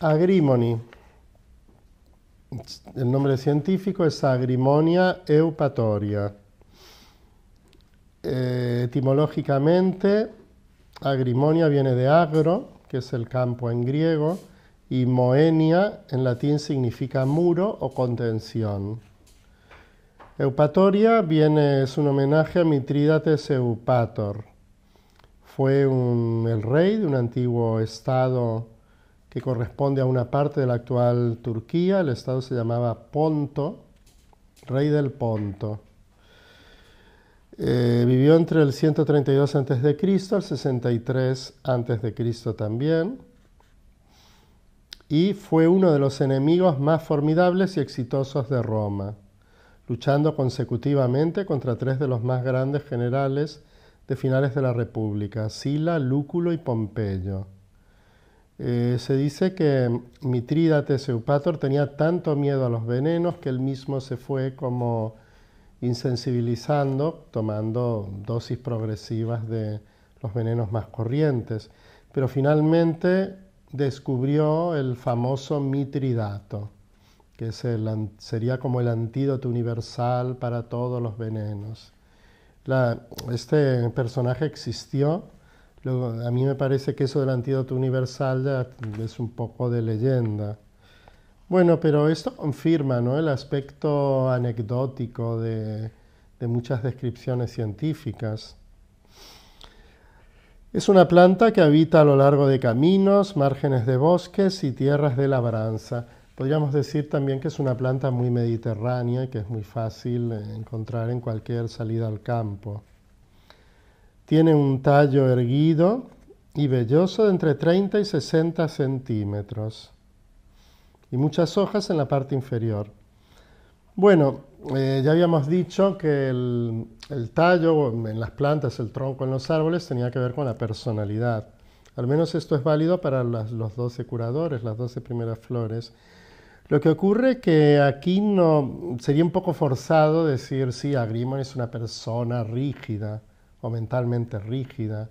Agrimoni. El nombre científico es Agrimonia eupatoria. Eh, etimológicamente, Agrimonia viene de agro, que es el campo en griego, y moenia en latín significa muro o contención. Eupatoria viene, es un homenaje a Mitrídates Eupator. Fue el rey de un antiguo estado que corresponde a una parte de la actual Turquía. El estado se llamaba Ponto, rey del Ponto. Eh, vivió entre el 132 a.C. el 63 a.C. también. Y fue uno de los enemigos más formidables y exitosos de Roma, luchando consecutivamente contra tres de los más grandes generales de finales de la República, Sila, Lúculo y Pompeyo. Eh, se dice que Mitrídates Eupator tenía tanto miedo a los venenos que él mismo se fue como insensibilizando, tomando dosis progresivas de los venenos más corrientes. Pero finalmente descubrió el famoso Mitridato, que sería como el antídoto universal para todos los venenos. este personaje existió a mí me parece que eso del antídoto universal es un poco de leyenda. Bueno, pero esto confirma ¿no? el aspecto anecdótico de, de muchas descripciones científicas. Es una planta que habita a lo largo de caminos, márgenes de bosques y tierras de labranza. Podríamos decir también que es una planta muy mediterránea y que es muy fácil encontrar en cualquier salida al campo. Tiene un tallo erguido y velloso de entre 30 y 60 centímetros. Y muchas hojas en la parte inferior. Bueno, eh, ya habíamos dicho que el, tallo en las plantas, el tronco en los árboles tenía que ver con la personalidad. Al menos esto es válido para los 12 curadores, las 12 primeras flores. Lo que ocurre es que aquí no sería un poco forzado decir, si Agrimon es una persona rígida o mentalmente rígida.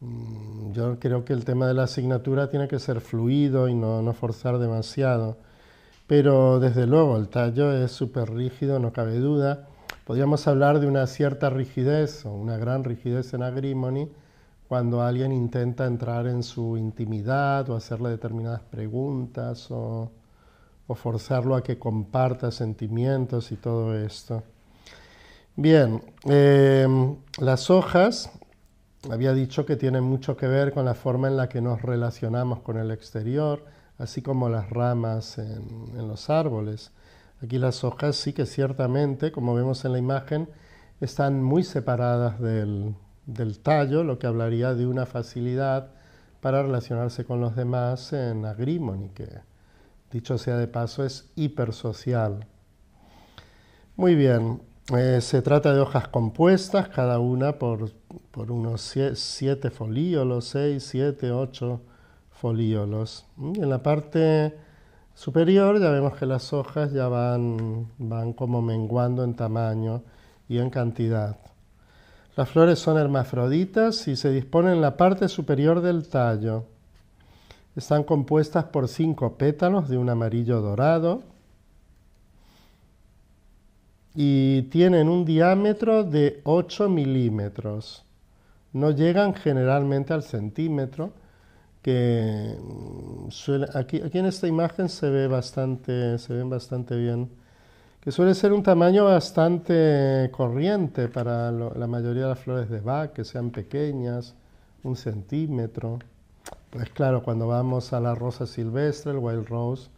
Mm, yo creo que el tema de la asignatura tiene que ser fluido y no, forzar demasiado. Pero desde luego el tallo es súper rígido, no cabe duda. Podríamos hablar de una cierta rigidez o una gran rigidez en Agrimony cuando alguien intenta entrar en su intimidad o hacerle determinadas preguntas o, o forzarlo a que comparta sentimientos y todo esto. Bien, em, las hojas, había dicho que tienen mucho que ver con la forma en la que nos relacionamos con el exterior, así como las ramas en, los árboles. Aquí las hojas sí que ciertamente, como vemos en la imagen, están muy separadas del, tallo, lo que hablaría de una facilidad para relacionarse con los demás en Agrimony, que dicho sea de paso es hipersocial. Muy bien, eh, se trata de hojas compuestas, cada una por, unos siete folíolos, 6, siete, ocho folíolos. Mm, en la parte superior ya vemos que las hojas ya van, van como menguando en tamaño y en cantidad. Las flores son hermafroditas y se disponen en la parte superior del tallo. Están compuestas por cinco pétalos de un amarillo dorado y tienen un diámetro de 8 milímetros. No llegan generalmente al centímetro, que mm, aquí, aquí en esta imagen se ve bastante, se ven bastante bien, que suele ser un tamaño bastante corriente para la mayoría de las flores de Bach, que sean pequeñas, un centímetro. Pues claro, cuando vamos a la rosa silvestre, el wild rose,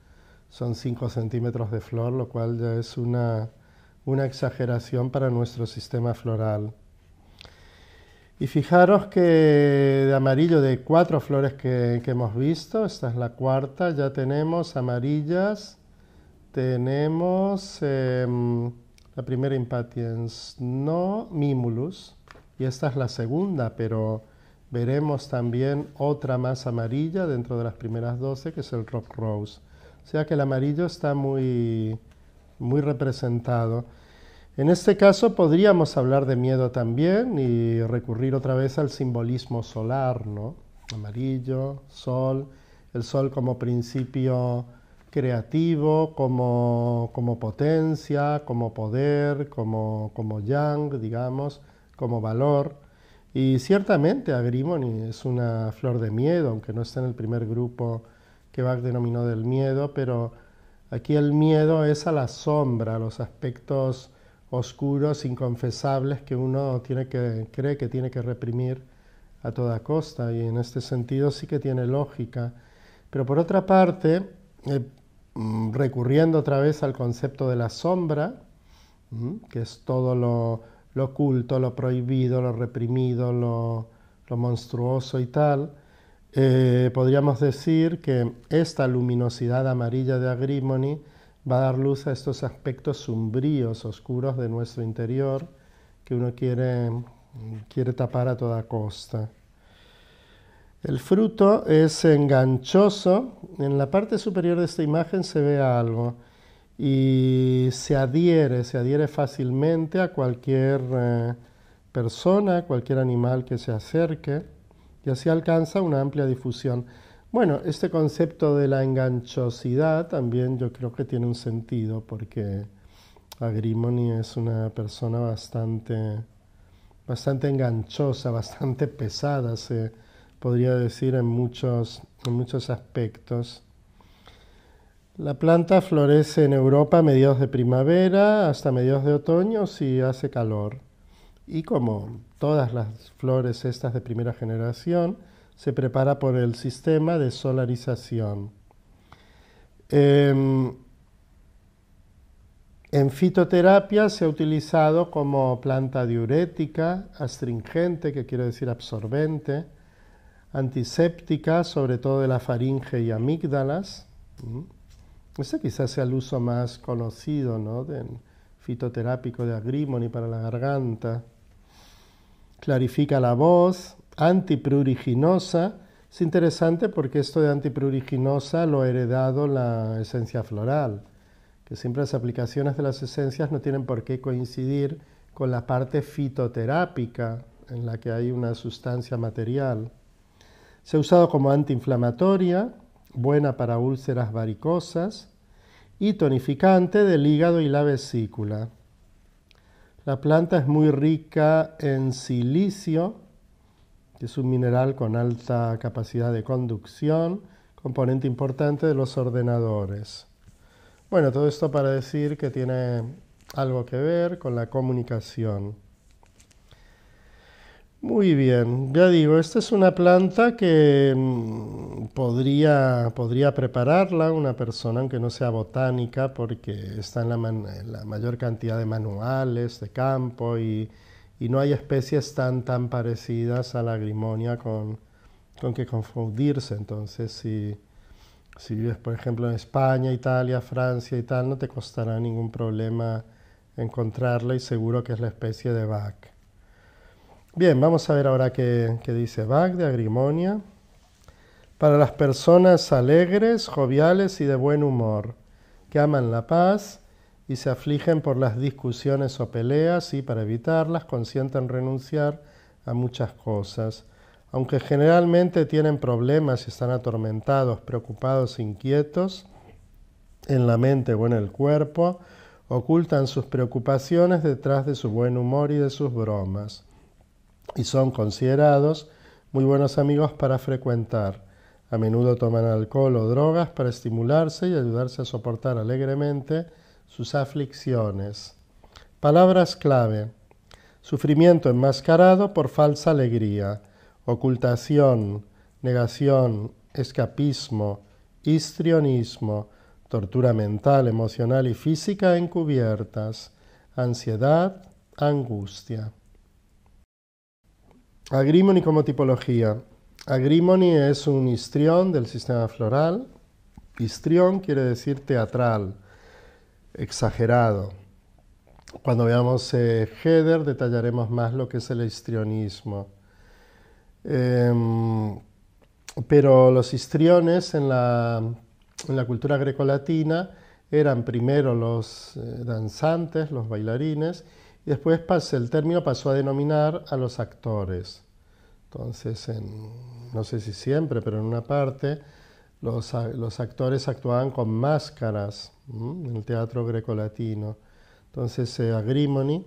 son 5 centímetros de flor, lo cual ya es una, una exageración para nuestro sistema floral. Y fijaros que de amarillo, de cuatro flores que, hemos visto, esta es la cuarta, ya tenemos amarillas, tenemos em, la primera impatiens no mimulus, y esta es la segunda, pero veremos también otra más amarilla dentro de las primeras doce, que es el rock rose. O sea que el amarillo está muy, muy representado. En este caso podríamos hablar de miedo también y recurrir otra vez al simbolismo solar, ¿no? Amarillo, sol, el sol como principio creativo, como, como potencia, como poder, como, como yang, digamos, como valor. Y ciertamente Agrimony es una flor de miedo, aunque no está en el primer grupo que Bach denominó del miedo, pero Aquí el miedo es a la sombra, a los aspectos oscuros, inconfesables que uno que, cree que tiene que reprimir a toda costa y en este sentido sí que tiene lógica. Pero por otra parte, eh, mm, recurriendo otra vez al concepto de la sombra, mm, que es todo lo, oculto, lo prohibido, lo reprimido, lo monstruoso y tal, eh, podríamos decir que esta luminosidad amarilla de Agrimony va a dar luz a estos aspectos sombríos, oscuros de nuestro interior que uno quiere, tapar a toda costa. El fruto es enganchoso. En la parte superior de esta imagen se ve algo y se adhiere, se adhiere fácilmente a cualquier eh, persona, cualquier animal que se acerque y así alcanza una amplia difusión. Bueno, este concepto de la enganchosidad también yo creo que tiene un sentido porque Agrimoni es una persona bastante, bastante enganchosa, bastante pesada, se podría decir en muchos, en muchos aspectos. La planta florece en Europa a mediados de primavera hasta mediados de otoño si hace calor y como todas las flores estas de primera generación, se prepara por el sistema de solarización. Em, en fitoterapia se ha utilizado como planta diurética, astringente, que quiere decir absorbente, antiséptica, sobre todo de la faringe y amígdalas. Mm. Este quizás sea el uso más conocido ¿no? de fitoterápico de agrimony para la garganta clarifica la voz, antipruriginosa. Es interesante porque esto de antipruriginosa lo ha heredado la esencia floral, que siempre las aplicaciones de las esencias no tienen por qué coincidir con la parte fitoterápica en la que hay una sustancia material. Se ha usado como antiinflamatoria, buena para úlceras varicosas y tonificante del hígado y la vesícula. La planta es muy rica en silicio, que es un mineral con alta capacidad de conducción, componente importante de los ordenadores. Bueno, todo esto para decir que tiene algo que ver con la comunicación. Muy bien, ya digo, esta es una planta que mm, podría, podría prepararla una persona, aunque no sea botánica, porque está en la, mayor cantidad de manuales de campo y, no hay especies tan, tan parecidas a la grimonia con, con que confundirse. Entonces, si, si vives, por ejemplo, en España, Italia, Francia y tal, no te costará ningún problema encontrarla y seguro que es la especie de Bach. Bien, vamos a ver ahora qué, dice Bach de Agrimonia. Para las personas alegres, joviales y de buen humor, que aman la paz y se afligen por las discusiones o peleas y para evitarlas consienten renunciar a muchas cosas. Aunque generalmente tienen problemas y están atormentados, preocupados, inquietos en la mente o en el cuerpo, ocultan sus preocupaciones detrás de su buen humor y de sus bromas y son considerados muy buenos amigos para frecuentar. A menudo toman alcohol o drogas para estimularse y ayudarse a soportar alegremente sus aflicciones. Palabras clave. Sufrimiento enmascarado por falsa alegría, ocultación, negación, escapismo, histrionismo, tortura mental, emocional y física encubiertas, ansiedad, angustia. Agrimoni como tipología. Agrimoni es un histrión del sistema floral. Histrión quiere decir teatral, exagerado. Cuando veamos eh, Heather detallaremos más lo que es el histrionismo. Em, pero los histriones en la, cultura grecolatina eran primero los eh, danzantes, los bailarines, y después el término pasó a denominar a los actores. Entonces, no sé si siempre, pero en una parte, los, actores actuaban con máscaras en el teatro grecolatino. Entonces, eh, agrimony,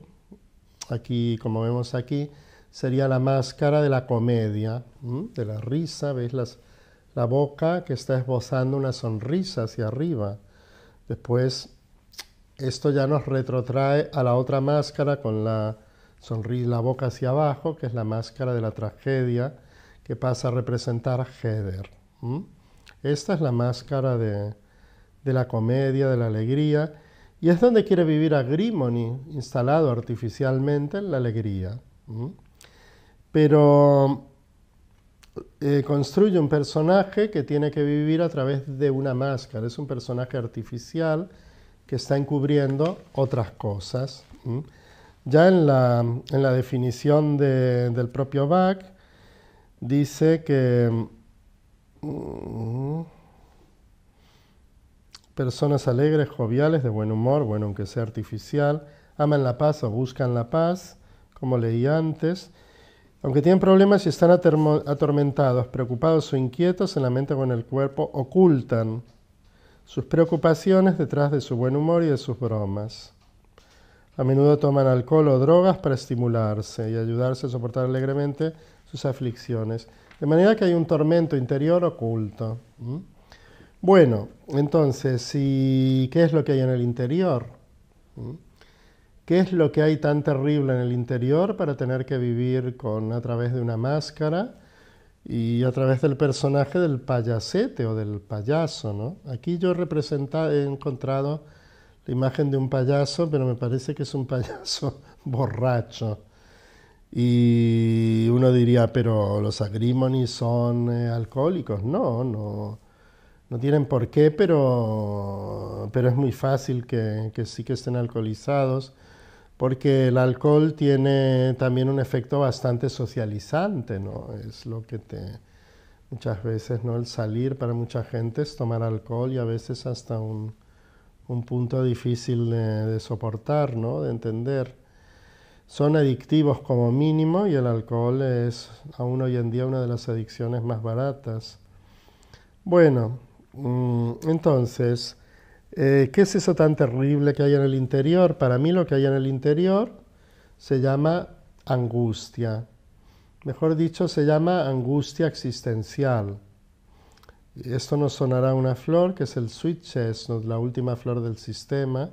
aquí, como vemos aquí, sería la máscara de la comedia, de la risa, ¿veis? la boca que está esbozando una sonrisa hacia arriba. Después, esto ya nos retrotrae a la otra máscara con la la boca hacia abajo, que es la máscara de la tragedia que pasa a representar Heather. Esta es la máscara de, la comedia, de la alegría, y es donde quiere vivir a Grimoni, instalado artificialmente en la alegría. Pero eh, construye un personaje que tiene que vivir a través de una máscara, es un personaje artificial que está encubriendo otras cosas. Ya en la, definición del propio Bach dice que mm, personas alegres, joviales, de buen humor, bueno, aunque sea artificial, aman la paz o buscan la paz, como leí antes, aunque tienen problemas y están atormentados, preocupados o inquietos en la mente o en el cuerpo, ocultan sus preocupaciones detrás de su buen humor y de sus bromas. A menudo toman alcohol o drogas para estimularse y ayudarse a soportar alegremente sus aflicciones. De manera que hay un tormento interior oculto. ¿Mm? Bueno, entonces, si ¿qué es lo que hay en el interior? ¿Mm? ¿Qué es lo que hay tan terrible en el interior para tener que vivir con a través de una máscara? y a través del personaje del payasete o del payaso. ¿no? Aquí yo he encontrado la imagen de un payaso, pero me parece que es un payaso borracho. Y uno diría, pero los agrimonis son eh, alcohólicos. No, no, tienen por qué, pero, pero es muy fácil que, que sí que estén alcoholizados porque el alcohol tiene también un efecto bastante socializante, ¿no? Es lo que te... Muchas veces, ¿no? El salir para mucha gente es tomar alcohol y a veces hasta un, punto difícil de, soportar, ¿no? De entender. Son adictivos como mínimo y el alcohol es aún hoy en día una de las adicciones más baratas. Bueno, mm, entonces... Eh, ¿Qué es eso tan terrible que hay en el interior? Para mí lo que hay en el interior se llama angustia. Mejor dicho, se llama angustia existencial. Esto nos sonará una flor que es el switch es la última flor del sistema.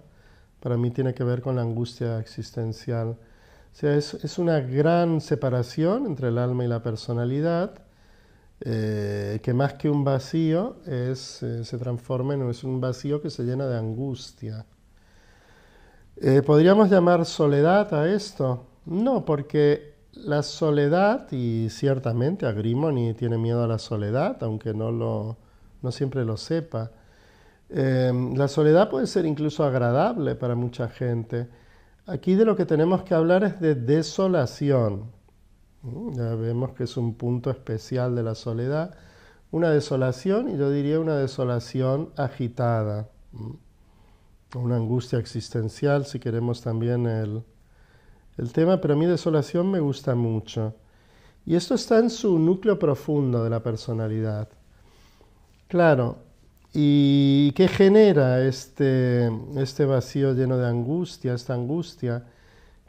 Para mí tiene que ver con la angustia existencial. es una gran separación entre el alma y la personalidad eh, que más que un vacío eh, se transforma en es un vacío que se llena de angustia. Eh, ¿Podríamos llamar soledad a esto? No, porque la soledad, y ciertamente Agrimoni tiene miedo a la soledad, aunque no siempre lo sepa, la soledad puede ser incluso agradable para mucha gente. Aquí de lo que tenemos que hablar es de desolación. Mm, ya vemos que es un punto especial de la soledad. Una desolación, y yo diría una desolación agitada. Mm, una angustia existencial, si queremos también el, tema, pero a mí desolación me gusta mucho. Y esto está en su núcleo profundo de la personalidad. Claro, ¿y qué genera este, este vacío lleno de angustia, esta angustia?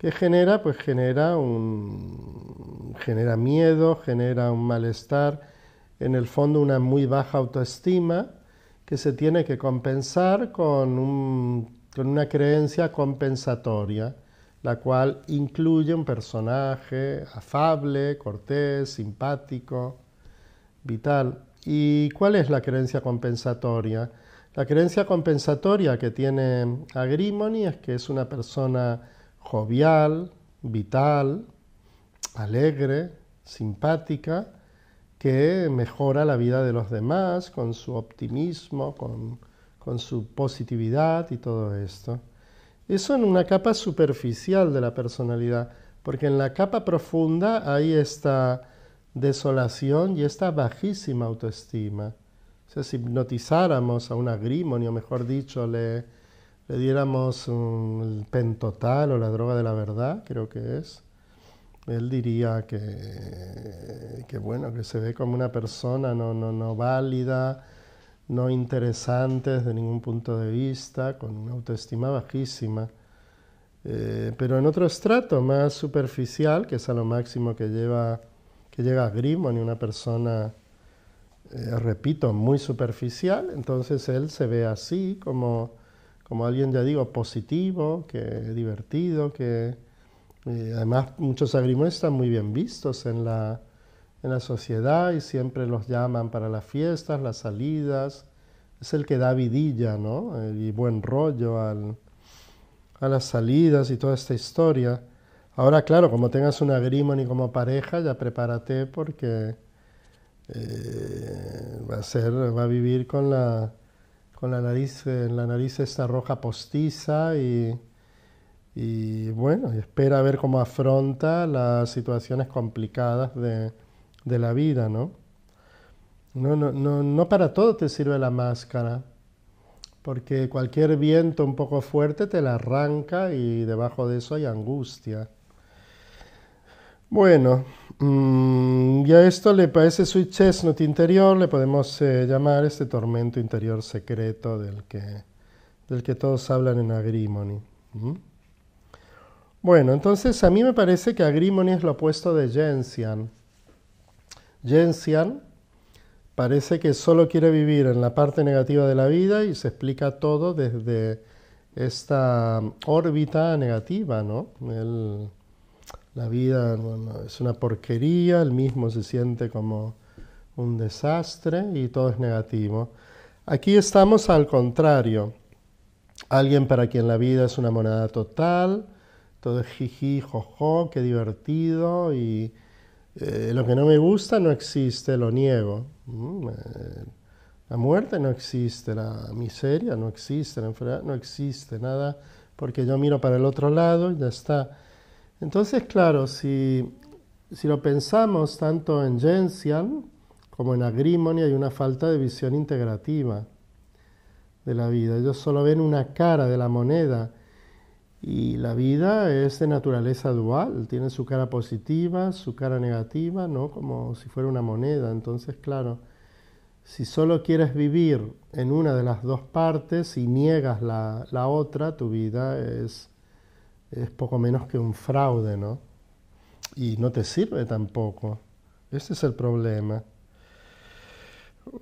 ¿Qué genera? Pues genera un genera miedo, genera un malestar, en el fondo una muy baja autoestima que se tiene que compensar con, con una creencia compensatoria, la cual incluye un personaje afable, cortés, simpático, vital. ¿Y cuál es la creencia compensatoria? La creencia compensatoria que tiene Agrimony es que es una persona jovial, vital, alegre, simpática, que mejora la vida de los demás con su optimismo, con, con su positividad y todo esto. Eso en una capa superficial de la personalidad, porque en la capa profunda hay esta desolación y esta bajísima autoestima. O sea, si hipnotizáramos a un agrimonio, mejor dicho, le, le diéramos el pentotal o la droga de la verdad, creo que es, él diría que, que bueno, que se ve como una persona no, válida, no interesante desde ningún punto de vista, con una autoestima bajísima. Eh, pero en otro estrato más superficial, que es a lo máximo que, lleva, que llega a Grimo, ni una persona, eh, repito, muy superficial, entonces él se ve así como como alguien ya digo, positivo, que divertido, que eh, además muchos agrimones están muy bien vistos en la, en la sociedad y siempre los llaman para las fiestas, las salidas. Es el que da vidilla, ¿no? y buen rollo a las salidas y toda esta historia. Ahora, claro, como tengas un agrimoni como pareja, ya prepárate porque eh, va a ser, va a vivir con la con la nariz, eh, la nariz esta roja postiza y, y bueno, espera a ver cómo afronta las situaciones complicadas de, de la vida, ¿no? No, no, ¿no? no, para todo te sirve la máscara, porque cualquier viento un poco fuerte te la arranca y debajo de eso hay angustia. Bueno, mm, y a esto le parece su Chestnut interior, le podemos eh, llamar este tormento interior secreto del que, del que todos hablan en Agrimony. Bueno, entonces a mí me parece que Agrimony es lo opuesto de Jensian. Jensian parece que solo quiere vivir en la parte negativa de la vida y se explica todo desde esta órbita negativa, ¿no? la vida es una porquería, el mismo se siente como un desastre y todo es negativo. Aquí estamos al contrario. Alguien para quien la vida es una moneda total, todo es jiji, jojo, qué divertido y eh, lo que no me gusta no existe, lo niego. Mm, eh, la muerte no existe, la miseria no existe, la enfermedad no existe, nada, porque yo miro para el otro lado y ya está. Entonces, claro, si, lo pensamos tanto en Jensian como en Agrimony, hay una falta de visión integrativa de la vida. Ellos solo ven una cara de la moneda y la vida es de naturaleza dual, tiene su cara positiva, su cara negativa, ¿no? Como si fuera una moneda. Entonces, claro, si solo quieres vivir en una de las dos partes y niegas la otra, tu vida es es poco menos que un fraude, ¿no? Y no te sirve tampoco. Este es el problema.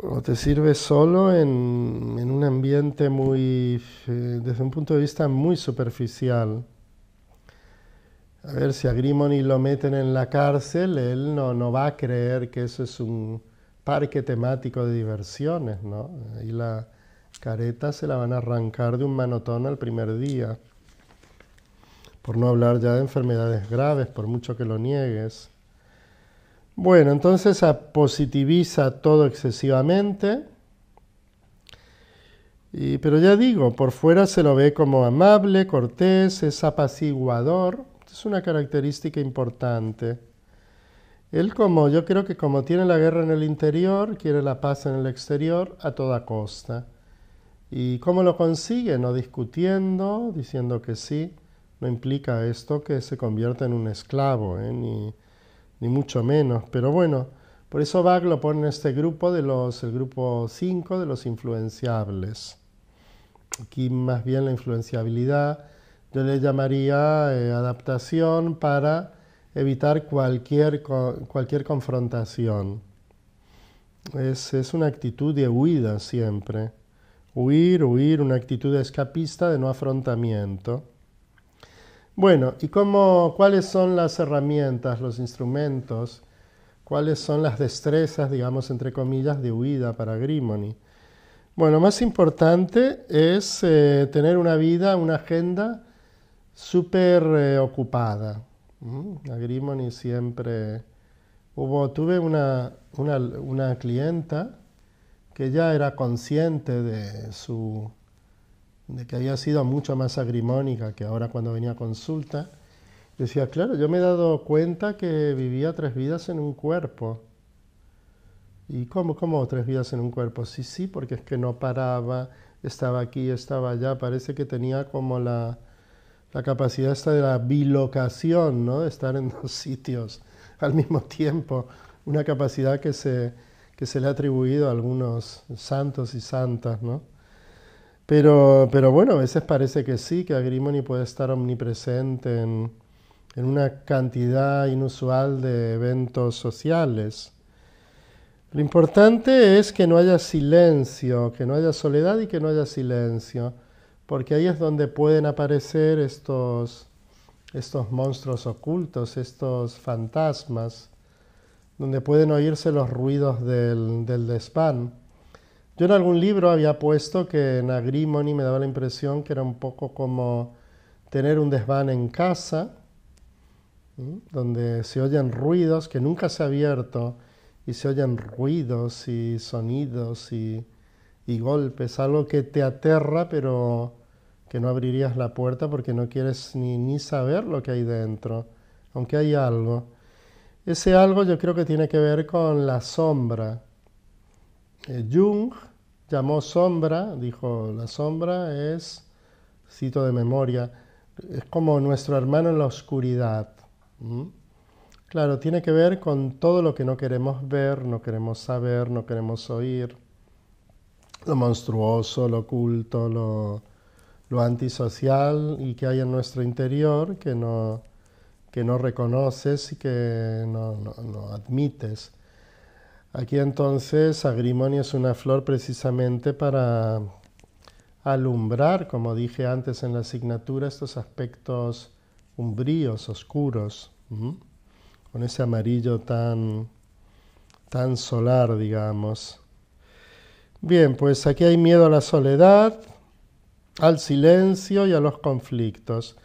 O te sirve solo en, un ambiente muy, eh, desde un punto de vista muy superficial. A ver, si a Grimoni lo meten en la cárcel, él no, no va a creer que eso es un parque temático de diversiones, ¿no? Y la careta se la van a arrancar de un manotón al primer día por no hablar ya de enfermedades graves, por mucho que lo niegues. Bueno, entonces positiviza todo excesivamente, pero ya digo, por fuera se lo ve como amable, cortés, es apaciguador, es una característica importante. Él como, yo creo que como tiene la guerra en el interior, quiere la paz en el exterior a toda costa. ¿Y cómo lo consigue? No discutiendo, diciendo que sí, no implica esto que se convierta en un esclavo, ¿eh? ni, mucho menos. Pero bueno, por eso Bach lo pone en este grupo, de los, el grupo 5 de los influenciables. Aquí más bien la influenciabilidad yo le llamaría eh, adaptación para evitar cualquier, cualquier confrontación. Es, es, una actitud de huida siempre. Huir, huir, una actitud escapista de no afrontamiento. Bueno, ¿y cómo, cuáles son las herramientas, los instrumentos? ¿Cuáles son las destrezas, digamos, entre comillas, de huida para Grimoni? Bueno, más importante es eh, tener una vida, una agenda súper eh, ocupada. A siempre hubo, tuve una, una clienta que ya era consciente de su de que había sido mucho más agrimónica que ahora cuando venía a consulta, decía, claro, yo me he dado cuenta que vivía tres vidas en un cuerpo. ¿Y cómo, cómo tres vidas en un cuerpo? Sí, sí, porque es que no paraba, estaba aquí, estaba allá, parece que tenía como la, capacidad esta de la bilocación, ¿no? de estar en dos sitios al mismo tiempo, una capacidad que se, que se le ha atribuido a algunos santos y santas. ¿no? Pero, bueno, a veces parece que sí, que Agrimony puede estar omnipresente en, una cantidad inusual de eventos sociales. Lo importante es que no haya silencio, que no haya soledad y que no haya silencio, porque ahí es donde pueden aparecer estos, monstruos ocultos, estos fantasmas, donde pueden oírse los ruidos del, del yo en algún libro había puesto que en agrimoni me daba la impresión que era un poco como tener un desván en casa, donde se oyen ruidos que nunca se ha abierto, y se oyen ruidos y sonidos y, y golpes, algo que te aterra, pero que no abrirías la puerta porque no quieres ni, saber lo que hay dentro, aunque hay algo. Ese algo yo creo que tiene que ver con la sombra. Eh, Jung llamó sombra, dijo, la sombra es, cito de memoria, es como nuestro hermano en la oscuridad. Claro, tiene que ver con todo lo que no queremos ver, no queremos saber, no queremos oír, lo monstruoso, lo oculto, lo, lo antisocial y que hay en nuestro interior que no, que no reconoces y que no, no admites. Aquí entonces agrimonio es una flor precisamente para alumbrar, como dije antes en la asignatura, estos aspectos umbríos, oscuros, con ese amarillo tan, tan solar, digamos. Bien, pues aquí hay miedo a la soledad, al silencio y a los conflictos.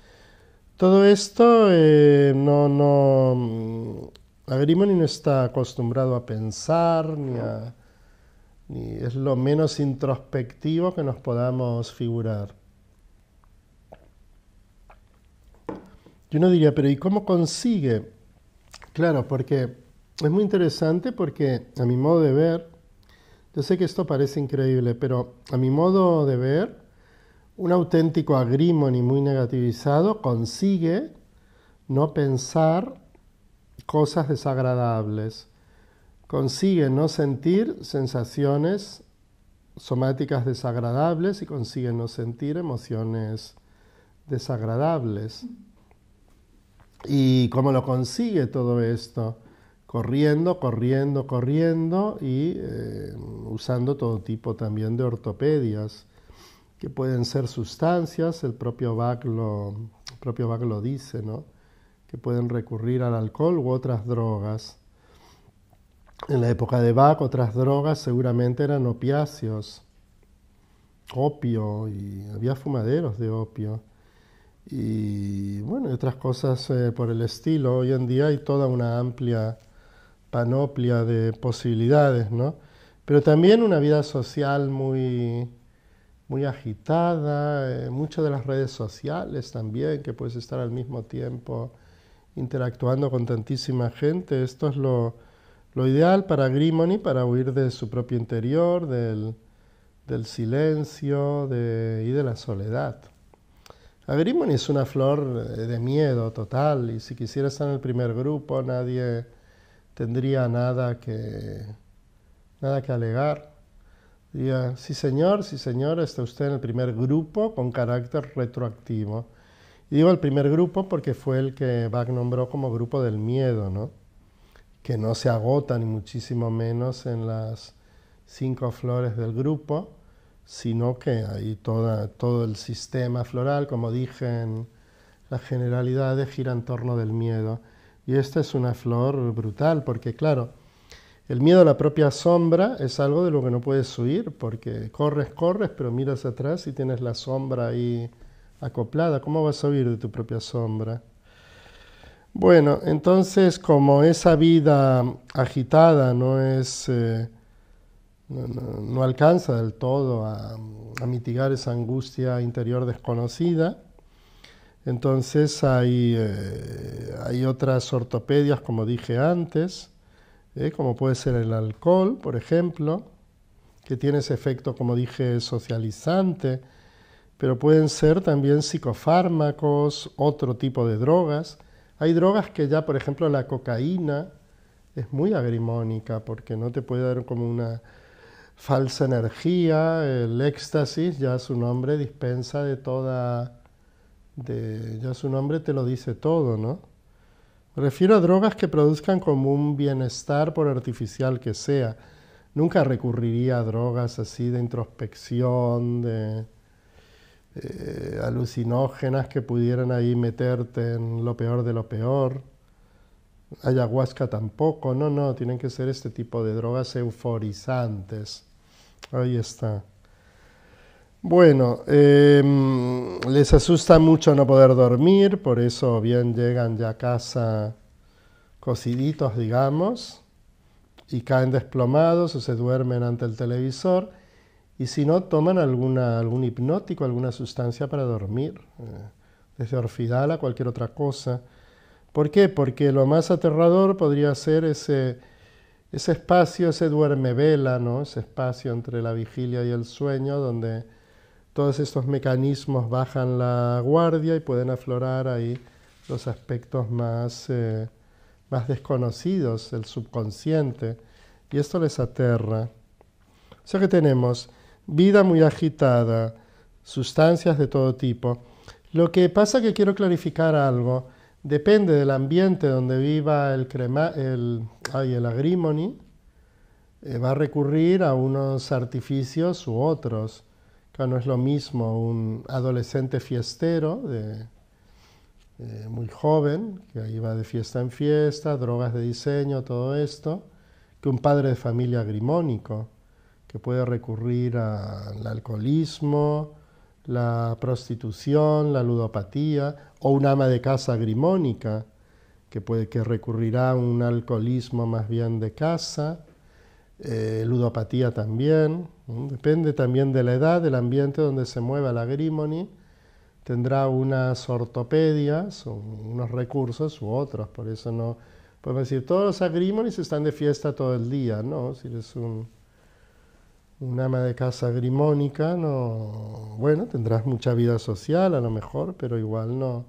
Todo esto eh, no, no, Agrimoni no está acostumbrado a pensar, ni, es lo menos introspectivo que nos podamos figurar. Yo no diría, pero ¿y cómo consigue? Claro, porque es muy interesante porque a mi modo de ver, yo sé que esto parece increíble, pero a mi modo de ver, un auténtico agrimoni muy negativizado consigue no pensar cosas desagradables. Consigue no sentir sensaciones somáticas desagradables y consigue no sentir emociones desagradables. ¿Y cómo lo consigue todo esto? Corriendo, corriendo, corriendo y eh, usando todo tipo también de ortopedias, que pueden ser sustancias, el propio Bach el propio Bach lo dice, ¿no? pueden recurrir al alcohol u otras drogas. En la época de Bach, otras drogas seguramente eran opiáceos, opio, y había fumaderos de opio. Y bueno, otras cosas eh, por el estilo. Hoy en día hay toda una amplia panoplia de posibilidades, ¿no? Pero también una vida social muy, muy agitada, eh, muchas de las redes sociales también, que puedes estar al mismo tiempo interactuando con tantísima gente. Esto es lo, ideal para Grimoni, para huir de su propio interior, del, silencio y de la soledad. A Grimoni es una flor de miedo total y si quisiera estar en el primer grupo nadie tendría nada que, nada que alegar. Diría, sí señor, sí señor, está usted en el primer grupo con carácter retroactivo. Y digo el primer grupo porque fue el que Bach nombró como grupo del miedo, que no se agota ni muchísimo menos en las cinco flores del grupo, sino que hay toda, todo el sistema floral, como dije en las generalidades, gira en torno del miedo. Y esta es una flor brutal, porque claro, el miedo a la propia sombra es algo de lo que no puedes huir, porque corres, corres, pero miras atrás y tienes la sombra ahí acoplada, ¿cómo vas a huir de tu propia sombra? Bueno, entonces como esa vida agitada no es... Eh, no, alcanza del todo a, mitigar esa angustia interior desconocida. Entonces hay, eh, hay otras ortopedias, como dije antes, eh, como puede ser el alcohol, por ejemplo, que tiene ese efecto, como dije, socializante, pero pueden ser también psicofármacos, otro tipo de drogas. Hay drogas que ya, por ejemplo, la cocaína es muy agrimónica porque no te puede dar como una falsa energía, el éxtasis, ya su nombre dispensa de toda, de, ya su nombre te lo dice todo, ¿no? refiero a drogas que produzcan como un bienestar por artificial que sea. Nunca recurriría a drogas así de introspección, de eh, alucinógenas que pudieran ahí meterte en lo peor de lo peor. Ayahuasca tampoco, no, no, tienen que ser este tipo de drogas euforizantes. Ahí está. Bueno, em, les asusta mucho no poder dormir, por eso bien llegan ya a casa cociditos, digamos, y caen desplomados o se duermen ante el televisor y si no, toman alguna, algún hipnótico, alguna sustancia para dormir, desde eh, orfidal a cualquier otra cosa. ¿Por qué? Porque lo más aterrador podría ser ese, ese espacio, ese duerme vela, ¿no? ese espacio entre la vigilia y el sueño, donde todos estos mecanismos bajan la guardia y pueden aflorar ahí los aspectos más, eh, más desconocidos, el subconsciente, y esto les aterra. O sea que tenemos vida muy agitada, sustancias de todo tipo. Lo que pasa que quiero clarificar algo, depende del ambiente donde viva el, el, agrimony, eh, va a recurrir a unos artificios u otros. Que no es lo mismo un adolescente fiestero, eh, muy joven, que ahí va de fiesta en fiesta, drogas de diseño, todo esto, que un padre de familia agrimónico que puede recurrir al alcoholismo, la prostitución, la ludopatía, o un ama de casa agrimónica, que, puede, que recurrirá a un alcoholismo más bien de casa, eh, ludopatía también, depende también de la edad, del ambiente donde se mueva la agrimoni, tendrá unas ortopedias unos recursos u otros, por eso no podemos decir, todos los agrimonis están de fiesta todo el día, ¿no? Si eres un un ama de casa grimónica, no, bueno, tendrás mucha vida social a lo mejor, pero igual no,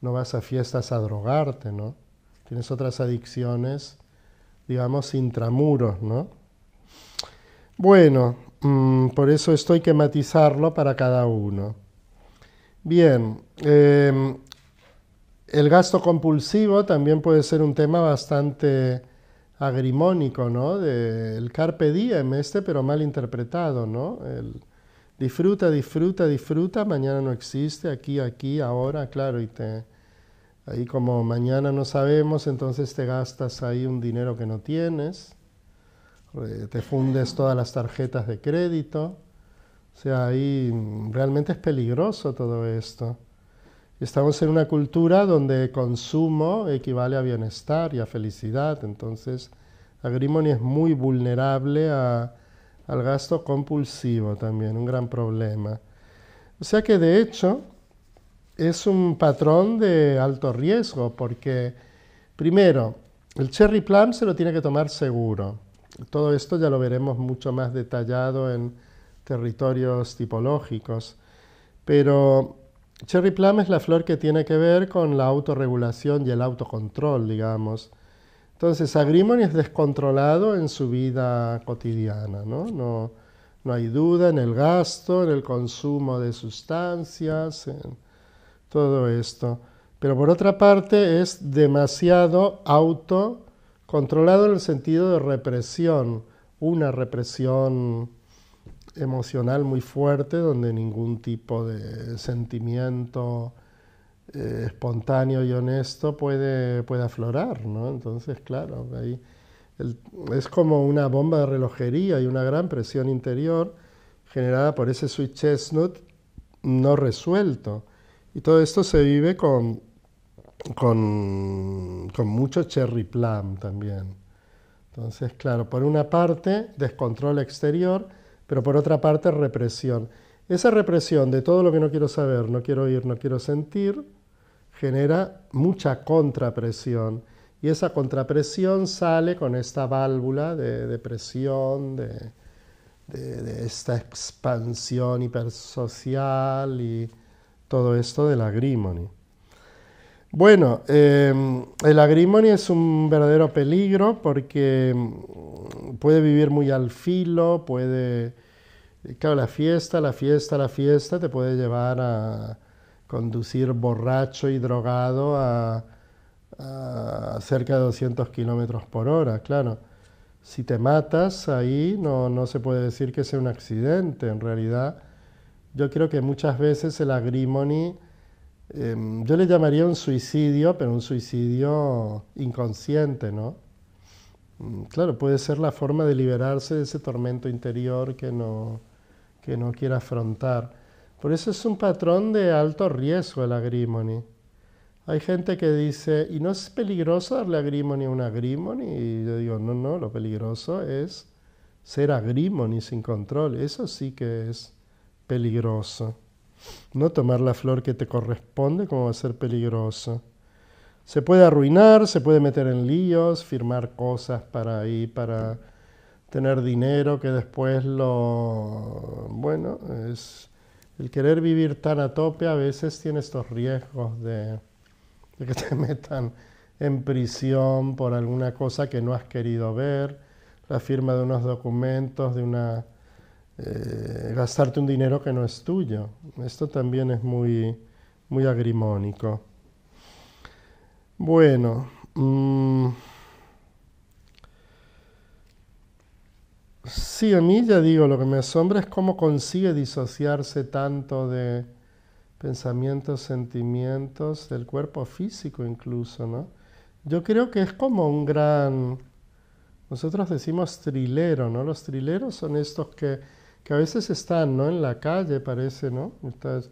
no vas a fiestas a drogarte, ¿no? Tienes otras adicciones, digamos, intramuros, ¿no? Bueno, mm, por eso estoy hay que matizarlo para cada uno. Bien, em, el gasto compulsivo también puede ser un tema bastante agrimónico, ¿no? Del carpe diem este, pero mal interpretado, ¿no? El disfruta, disfruta, disfruta, mañana no existe, aquí, aquí, ahora, claro, y te... Ahí como mañana no sabemos, entonces te gastas ahí un dinero que no tienes, te fundes todas las tarjetas de crédito, o sea, ahí realmente es peligroso todo esto. Estamos en una cultura donde consumo equivale a bienestar y a felicidad, entonces Agrimony es muy vulnerable al gasto compulsivo también, un gran problema. O sea que de hecho es un patrón de alto riesgo porque primero, el cherry plum se lo tiene que tomar seguro. Todo esto ya lo veremos mucho más detallado en territorios tipológicos, pero Cherry Plum es la flor que tiene que ver con la autorregulación y el autocontrol, digamos. Entonces, agrimoni es descontrolado en su vida cotidiana, ¿no? ¿no? No, hay duda en el gasto, en el consumo de sustancias, en todo esto. Pero por otra parte, es demasiado autocontrolado en el sentido de represión, una represión emocional muy fuerte, donde ningún tipo de sentimiento eh, espontáneo y honesto puede, puede aflorar, ¿no? Entonces, claro, es como una bomba de relojería y una gran presión interior generada por ese sweet chestnut no resuelto. Y todo esto se vive con, con mucho cherry plum también. Entonces, claro, por una parte, descontrol exterior, pero por otra parte represión. Esa represión de todo lo que no quiero saber, no quiero oír, no quiero sentir, genera mucha contrapresión. Y esa contrapresión sale con esta válvula de, depresión, de, esta expansión hipersocial y todo esto de la grimoni. Bueno, eh, el agrimoni es un verdadero peligro porque mm, puede vivir muy al filo, puede... Claro, la fiesta, la fiesta, la fiesta te puede llevar a conducir borracho y drogado a, cerca de 200 kilómetros por hora, claro. Si te matas ahí no, no se puede decir que sea un accidente, en realidad. Yo creo que muchas veces el agrimony Em, yo le llamaría un suicidio, pero un suicidio inconsciente, ¿no? Mm, claro, puede ser la forma de liberarse de ese tormento interior que no, que no quiere afrontar. Por eso es un patrón de alto riesgo el agrimony. Hay gente que dice, ¿y no es peligroso darle agrimony a un agrimony? Y yo digo, no, no, lo peligroso es ser agrimony sin control. Eso sí que es peligroso. No tomar la flor que te corresponde como va a ser peligroso. Se puede arruinar, se puede meter en líos, firmar cosas para ahí, para tener dinero que después lo... Bueno, es... El querer vivir tan a tope a veces tiene estos riesgos de, de que te metan en prisión por alguna cosa que no has querido ver, la firma de unos documentos, de una eh, gastarte un dinero que no es tuyo. Esto también es muy, muy agrimónico. Bueno. Mm, sí, a mí ya digo, lo que me asombra es cómo consigue disociarse tanto de pensamientos, sentimientos, del cuerpo físico incluso, ¿no? Yo creo que es como un gran, nosotros decimos trilero, ¿no? Los trileros son estos que que a veces están ¿no? en la calle, parece, ¿no? Estás,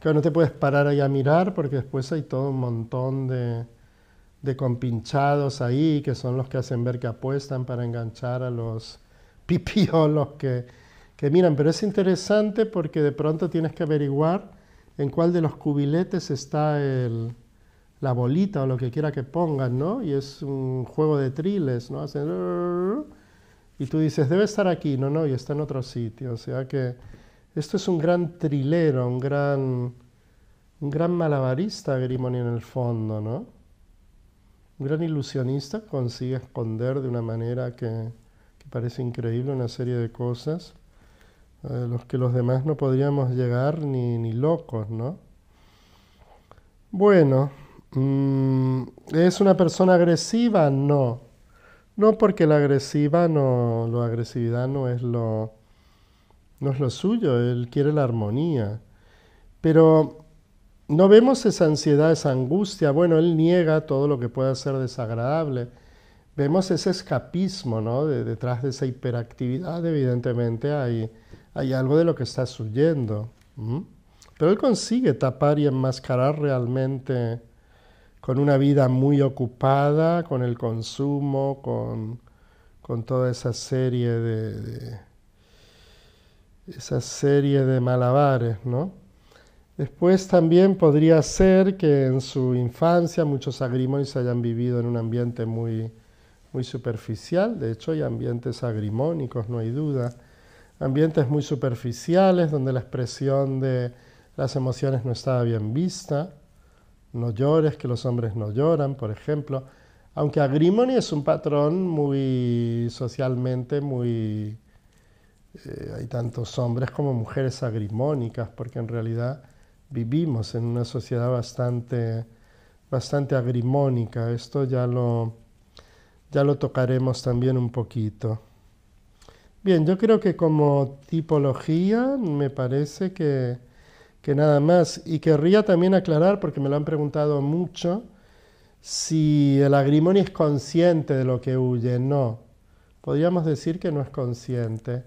claro, no te puedes parar ahí a mirar porque después hay todo un montón de, de compinchados ahí, que son los que hacen ver que apuestan para enganchar a los pipiolos que, que miran. Pero es interesante porque de pronto tienes que averiguar en cuál de los cubiletes está el, la bolita o lo que quiera que pongan, ¿no? Y es un juego de triles, ¿no? Hacen y tú dices, debe estar aquí, no, no, y está en otro sitio. O sea que esto es un gran trilero, un gran, un gran malabarista Grimoni en el fondo, ¿no? Un gran ilusionista consigue esconder de una manera que, parece increíble una serie de cosas a eh, las los que los demás no podríamos llegar ni, ni locos, ¿no? Bueno, mm, ¿es una persona agresiva? No. No, porque la agresiva no, la agresividad no es lo, no es lo suyo, él quiere la armonía. Pero no vemos esa ansiedad, esa angustia. Bueno, él niega todo lo que pueda ser desagradable. Vemos ese escapismo, ¿no? detrás de esa hiperactividad, evidentemente, hay, hay algo de lo que está huyendo. Pero él consigue tapar y enmascarar realmente con una vida muy ocupada, con el consumo, con, con toda esa serie de, esa serie de malabares, ¿no? Después también podría ser que en su infancia muchos sagrímones hayan vivido en un ambiente muy, muy superficial, de hecho hay ambientes agrimónicos, no hay duda, ambientes muy superficiales donde la expresión de las emociones no estaba bien vista, no llores, que los hombres no lloran, por ejemplo. Aunque Agrimony es un patrón muy socialmente, muy... Eh, hay tantos hombres como mujeres agrimónicas, porque en realidad vivimos en una sociedad bastante, bastante agrimónica. Esto ya lo, ya lo tocaremos también un poquito. Bien, yo creo que como tipología me parece que que nada más. Y querría también aclarar, porque me lo han preguntado mucho, si el agrimonio es consciente de lo que huye. No, podríamos decir que no es consciente.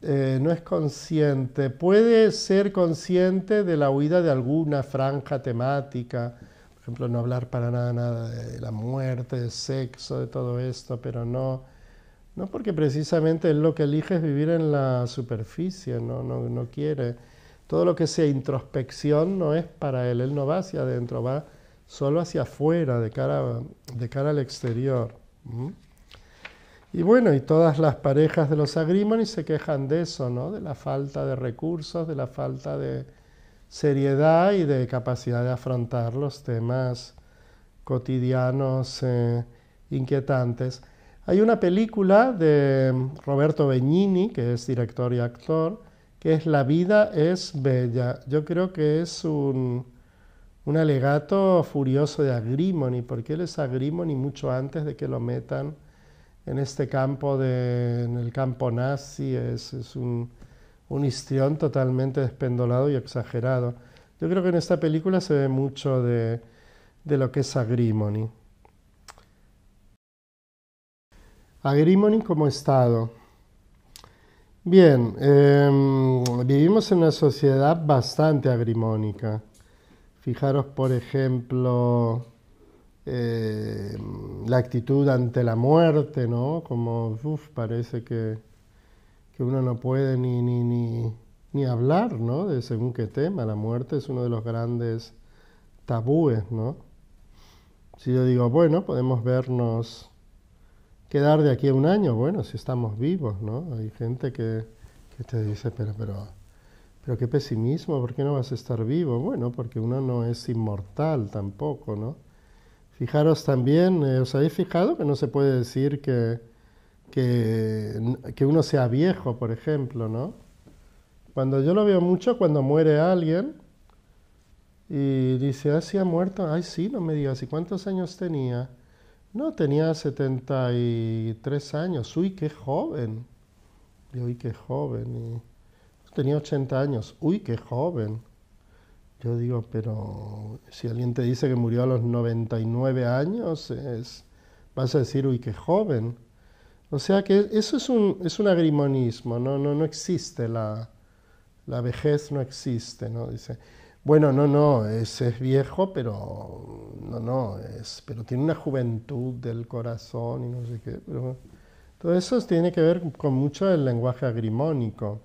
Eh, no es consciente. Puede ser consciente de la huida de alguna franja temática, por ejemplo, no hablar para nada, nada de la muerte, de sexo, de todo esto, pero no, no porque precisamente él lo que elige es vivir en la superficie, no, no, no quiere todo lo que sea introspección no es para él, él no va hacia adentro, va solo hacia afuera, de cara, al exterior. Y bueno, y todas las parejas de los agrimonis se quejan de eso, ¿no? De la falta de recursos, de la falta de seriedad y de capacidad de afrontar los temas cotidianos eh, inquietantes. Hay una película de Roberto Benigni, que es director y actor, que es La vida es bella. Yo creo que es un, alegato furioso de Agrimoni, porque él es Agrimoni mucho antes de que lo metan en este campo, de, en el campo nazi, es, un, un histrión totalmente despendolado y exagerado. Yo creo que en esta película se ve mucho de, de lo que es Agrimoni. Agrimoni como Estado. Bien, em, vivimos en una sociedad bastante agrimónica. Fijaros, por ejemplo, em, la actitud ante la muerte, ¿no? Como, uff, parece que, uno no puede ni, ni, ni hablar, ¿no? De según qué tema. La muerte es uno de los grandes tabúes, ¿no? Si yo digo, bueno, podemos vernos quedar de aquí a un año, bueno, si estamos vivos, ¿no? Hay gente que, te dice, pero, pero, pero qué pesimismo, ¿por qué no vas a estar vivo? Bueno, porque uno no es inmortal tampoco, ¿no? Fijaros también, eh, ¿os habéis fijado que no se puede decir que, que, uno sea viejo, por ejemplo, ¿no? Cuando yo lo veo mucho, cuando muere alguien, y dice, ah, sí ha muerto. Ay, sí, no me digas. ¿Y cuántos años tenía? No, tenía 73 años. Uy, qué joven. Y uy, qué joven. tenía 80 años. Uy, qué joven. Yo digo, pero si alguien te dice que murió a los 99 años, es, vas a decir, uy, qué joven. O sea que eso es un, es un agrimonismo, no, no, no existe la, la vejez, no existe, ¿no? Dice, bueno, no, no, es, viejo, pero no, no, es, pero tiene una juventud del corazón y no sé qué. todo eso tiene que ver con mucho el lenguaje agrimónico,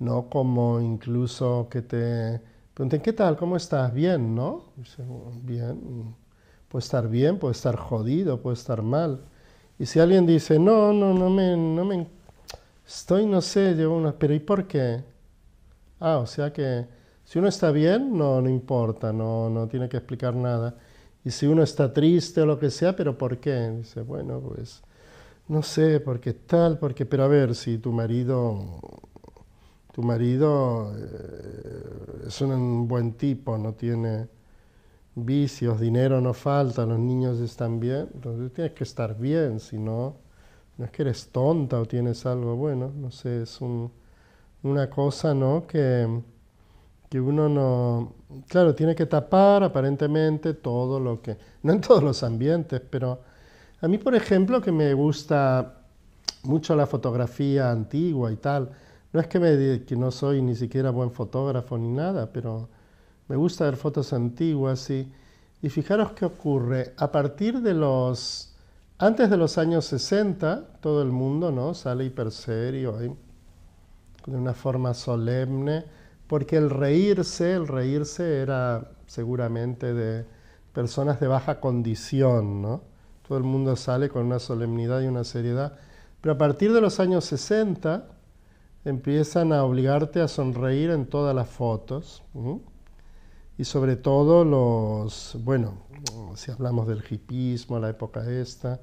no como incluso que te pregunten, ¿qué tal? ¿Cómo estás? Bien, ¿no? Bien, puede estar bien, puede estar jodido, puede estar mal. Y si alguien dice, no, no, no me, no me, estoy, no sé, llevo una, pero ¿y por qué? Ah, o sea que si uno está bien, no, no importa, no, no tiene que explicar nada. Y si uno está triste o lo que sea, pero ¿por qué? Dice, bueno, pues no sé, porque tal, porque, pero a ver, si tu marido, tu marido eh, es un buen tipo, no tiene vicios, dinero no falta, los niños están bien, entonces tienes que estar bien, si no, no es que eres tonta o tienes algo bueno, no sé, es un, una cosa, ¿no? Que que uno no, claro, tiene que tapar aparentemente todo lo que, no en todos los ambientes, pero a mí, por ejemplo, que me gusta mucho la fotografía antigua y tal, no es que, me, que no soy ni siquiera buen fotógrafo ni nada, pero me gusta ver fotos antiguas y, y fijaros qué ocurre, a partir de los, antes de los años 60, todo el mundo, ¿no? Sale hiper serio, de una forma solemne, porque el reírse, el reírse era seguramente de personas de baja condición, ¿no? Todo el mundo sale con una solemnidad y una seriedad, pero a partir de los años 60 empiezan a obligarte a sonreír en todas las fotos y sobre todo los, bueno, si hablamos del hipismo, la época esta,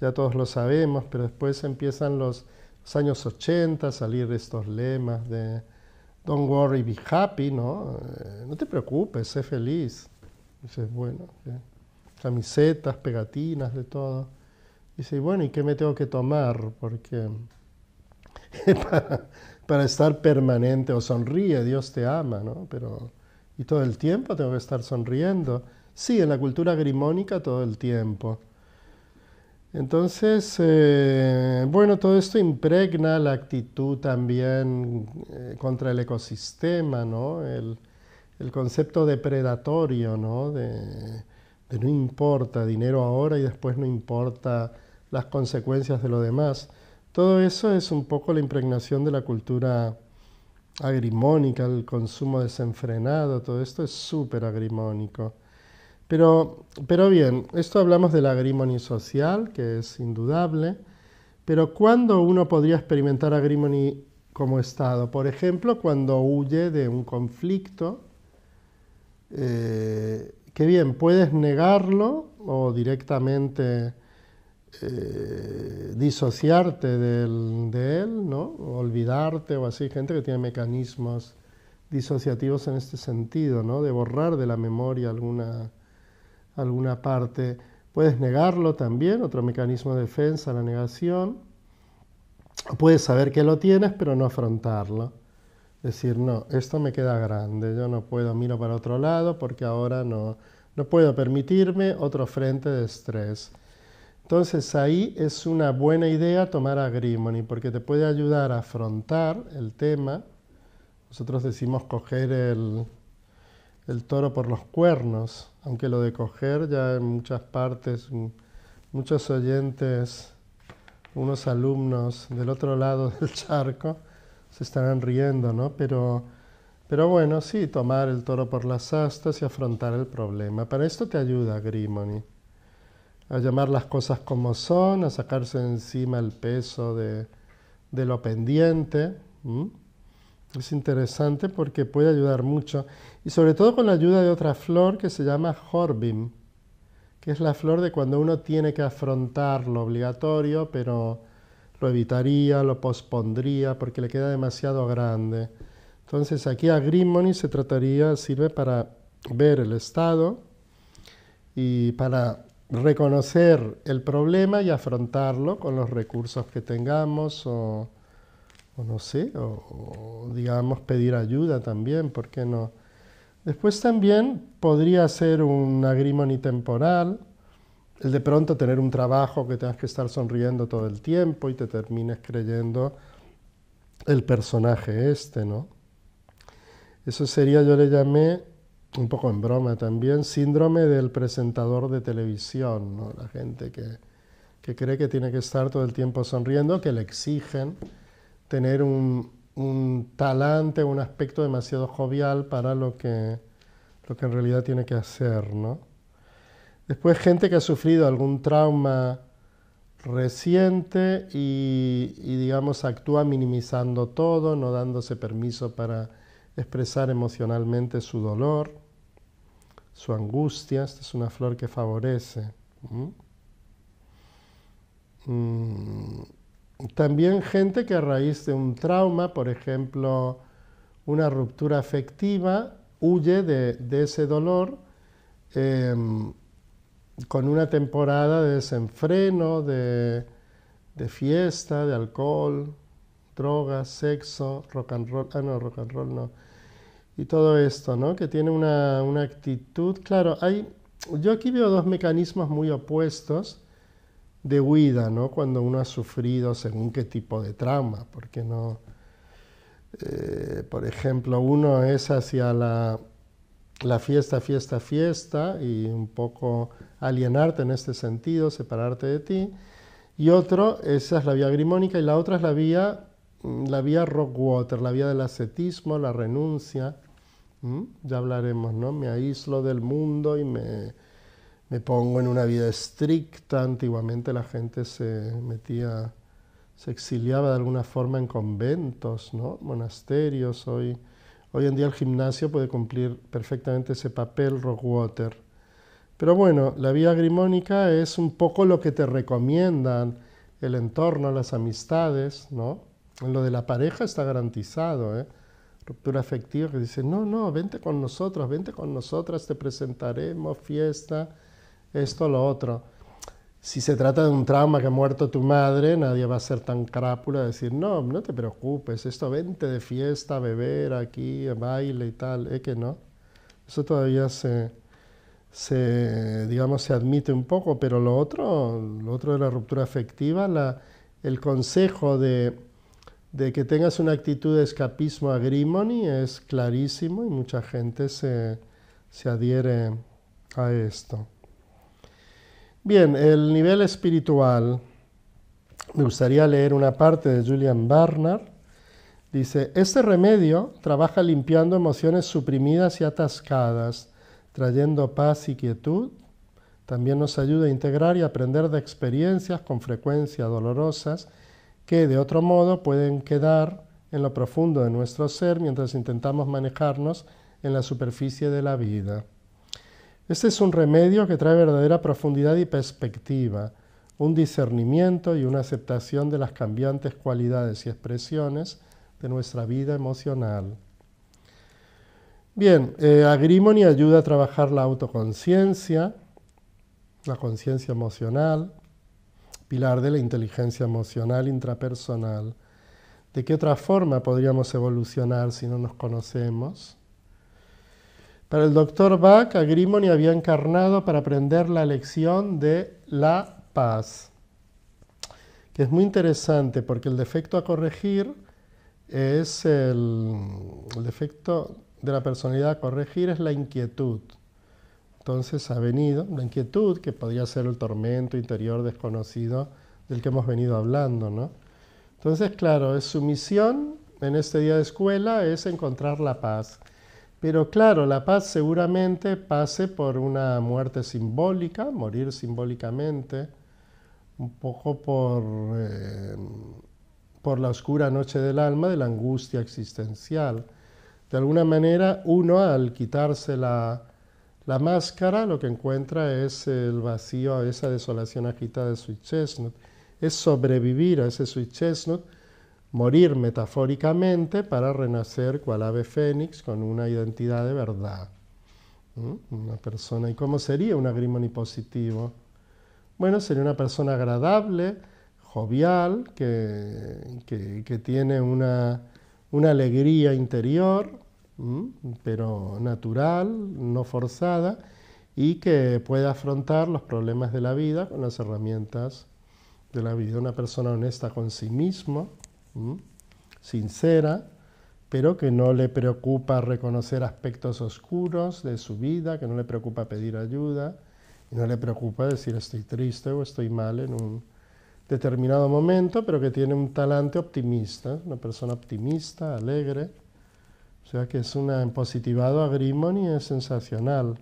ya todos lo sabemos, pero después empiezan los, los años 80 a salir estos lemas de don't worry, be happy, ¿no? Eh, no te preocupes, sé feliz. Dices, bueno, camisetas, pegatinas, de todo. Dice, bueno, ¿y qué me tengo que tomar? Porque para, estar permanente o sonríe, Dios te ama, ¿no? Pero, y todo el tiempo tengo que estar sonriendo. Sí, en la cultura grimónica todo el tiempo. Entonces, eh, bueno, todo esto impregna la actitud también eh, contra el ecosistema, ¿no? El, concepto depredatorio, ¿no? De, de, no importa dinero ahora y después no importa las consecuencias de lo demás. Todo eso es un poco la impregnación de la cultura agrimónica, el consumo desenfrenado, todo esto es súper agrimónico. Pero, pero bien, esto hablamos la agrimoni social, que es indudable, pero ¿cuándo uno podría experimentar agrimoni como Estado? Por ejemplo, cuando huye de un conflicto, eh, que bien, puedes negarlo o directamente eh, disociarte de él, ¿no? olvidarte o así, gente que tiene mecanismos disociativos en este sentido, ¿no? de borrar de la memoria alguna alguna parte. Puedes negarlo también, otro mecanismo de defensa, la negación. Puedes saber que lo tienes, pero no afrontarlo. Decir, no, esto me queda grande, yo no puedo, miro para otro lado porque ahora no, no puedo permitirme otro frente de estrés. Entonces ahí es una buena idea tomar agrimony porque te puede ayudar a afrontar el tema. Nosotros decimos coger el, el toro por los cuernos, aunque lo de coger ya en muchas partes, muchos oyentes, unos alumnos del otro lado del charco se estarán riendo, ¿no? Pero, pero bueno, sí, tomar el toro por las astas y afrontar el problema. Para esto te ayuda Grimoni, a llamar las cosas como son, a sacarse encima el peso de, lo pendiente. Es interesante porque puede ayudar mucho y sobre todo con la ayuda de otra flor que se llama Horbim, que es la flor de cuando uno tiene que afrontar lo obligatorio, pero lo evitaría, lo pospondría porque le queda demasiado grande. Entonces aquí a agrimony se trataría, sirve para ver el estado y para reconocer el problema y afrontarlo con los recursos que tengamos o, no sé, o, o digamos pedir ayuda también, ¿por qué no? Después también podría ser un agrimoni temporal, el de pronto tener un trabajo que tengas que estar sonriendo todo el tiempo y te termines creyendo el personaje este, ¿no? Eso sería, yo le llamé, un poco en broma también, síndrome del presentador de televisión, La gente que, que cree que tiene que estar todo el tiempo sonriendo, que le exigen tener un, un talante, un aspecto demasiado jovial para lo que, lo que en realidad tiene que hacer. Después gente que ha sufrido algún trauma reciente y, digamos actúa minimizando todo, no dándose permiso para expresar emocionalmente su dolor, su angustia. Esta es una flor que favorece. ¿Mm? También gente que a raíz de un trauma, por ejemplo, una ruptura afectiva, huye de, ese dolor em, con una temporada de desenfreno, de, fiesta, de alcohol, drogas, sexo, rock and roll, ah no, rock and roll no, y todo esto, ¿no? Que tiene una, una actitud, claro, hay, yo aquí veo dos mecanismos muy opuestos de huida, ¿no? Cuando uno ha sufrido según qué tipo de trauma, porque no, eh, por ejemplo, uno es hacia la, fiesta, fiesta, fiesta y un poco alienarte en este sentido, separarte de ti. Y otro, esa es la vía grimónica y la otra es la vía, mm, la vía rockwater, la vía del ascetismo, la renuncia. Ya hablaremos, ¿no? Me aíslo del mundo y me me pongo en una vida estricta. Antiguamente la gente se metía, se exiliaba de alguna forma en conventos, monasterios. Hoy, hoy en día el gimnasio puede cumplir perfectamente ese papel, Rockwater. Pero bueno, la vida agrimónica es un poco lo que te recomiendan el entorno, las amistades, ¿no? Lo de la pareja está garantizado, ¿eh? Ruptura afectiva que dice, no, no, vente con nosotros, vente con nosotras, te presentaremos, fiesta, esto, lo otro. Si se trata de un trauma que ha muerto tu madre, nadie va a ser tan crápula de decir, no, no te preocupes, esto vente de fiesta, beber aquí, baile y tal, es ¿eh? que no. Eso todavía se, digamos, se admite un poco, pero lo otro, lo otro de la ruptura afectiva, el consejo de, que tengas una actitud de escapismo agrimony es clarísimo y mucha gente se adhiere a esto. Bien, el nivel espiritual. Me gustaría leer una parte de Julian Barnard. Dice, este remedio trabaja limpiando emociones suprimidas y atascadas, trayendo paz y quietud. También nos ayuda a integrar y aprender de experiencias con frecuencia dolorosas que de otro modo pueden quedar en lo profundo de nuestro ser mientras intentamos manejarnos en la superficie de la vida. Este es un remedio que trae verdadera profundidad y perspectiva, un discernimiento y una aceptación de las cambiantes cualidades y expresiones de nuestra vida emocional. Bien, eh, ayuda a trabajar la autoconciencia, la conciencia emocional, pilar de la inteligencia emocional intrapersonal. ¿De qué otra forma podríamos evolucionar si no nos conocemos? Para el doctor Bach, Grimoni había encarnado para aprender la lección de la paz, que es muy interesante porque el defecto a corregir es el, defecto de la personalidad a corregir es la inquietud. Entonces ha venido la inquietud que podría ser el tormento interior desconocido del que hemos venido hablando, ¿no? Entonces, claro, es su misión en este día de escuela es encontrar la paz. Pero claro, la paz seguramente pase por una muerte simbólica, morir simbólicamente, un poco por, eh, por la oscura noche del alma, de la angustia existencial. De alguna manera, uno al quitarse la, la máscara lo que encuentra es el vacío, esa desolación agitada de su Chestnut. Es sobrevivir a ese Sweet Chestnut morir metafóricamente para renacer cual ave fénix con una identidad de verdad. Una persona, ¿y cómo sería un agrimoni positivo? Bueno, sería una persona agradable, jovial, que, que, tiene una, una, alegría interior, pero natural, no forzada, y que puede afrontar los problemas de la vida con las herramientas de la vida. Una persona honesta con sí mismo, ¿Mm? sincera, pero que no le preocupa reconocer aspectos oscuros de su vida, que no le preocupa pedir ayuda, y no le preocupa decir estoy triste o estoy mal en un determinado momento, pero que tiene un talante optimista, una persona optimista, alegre. O sea que es una positivado y es sensacional.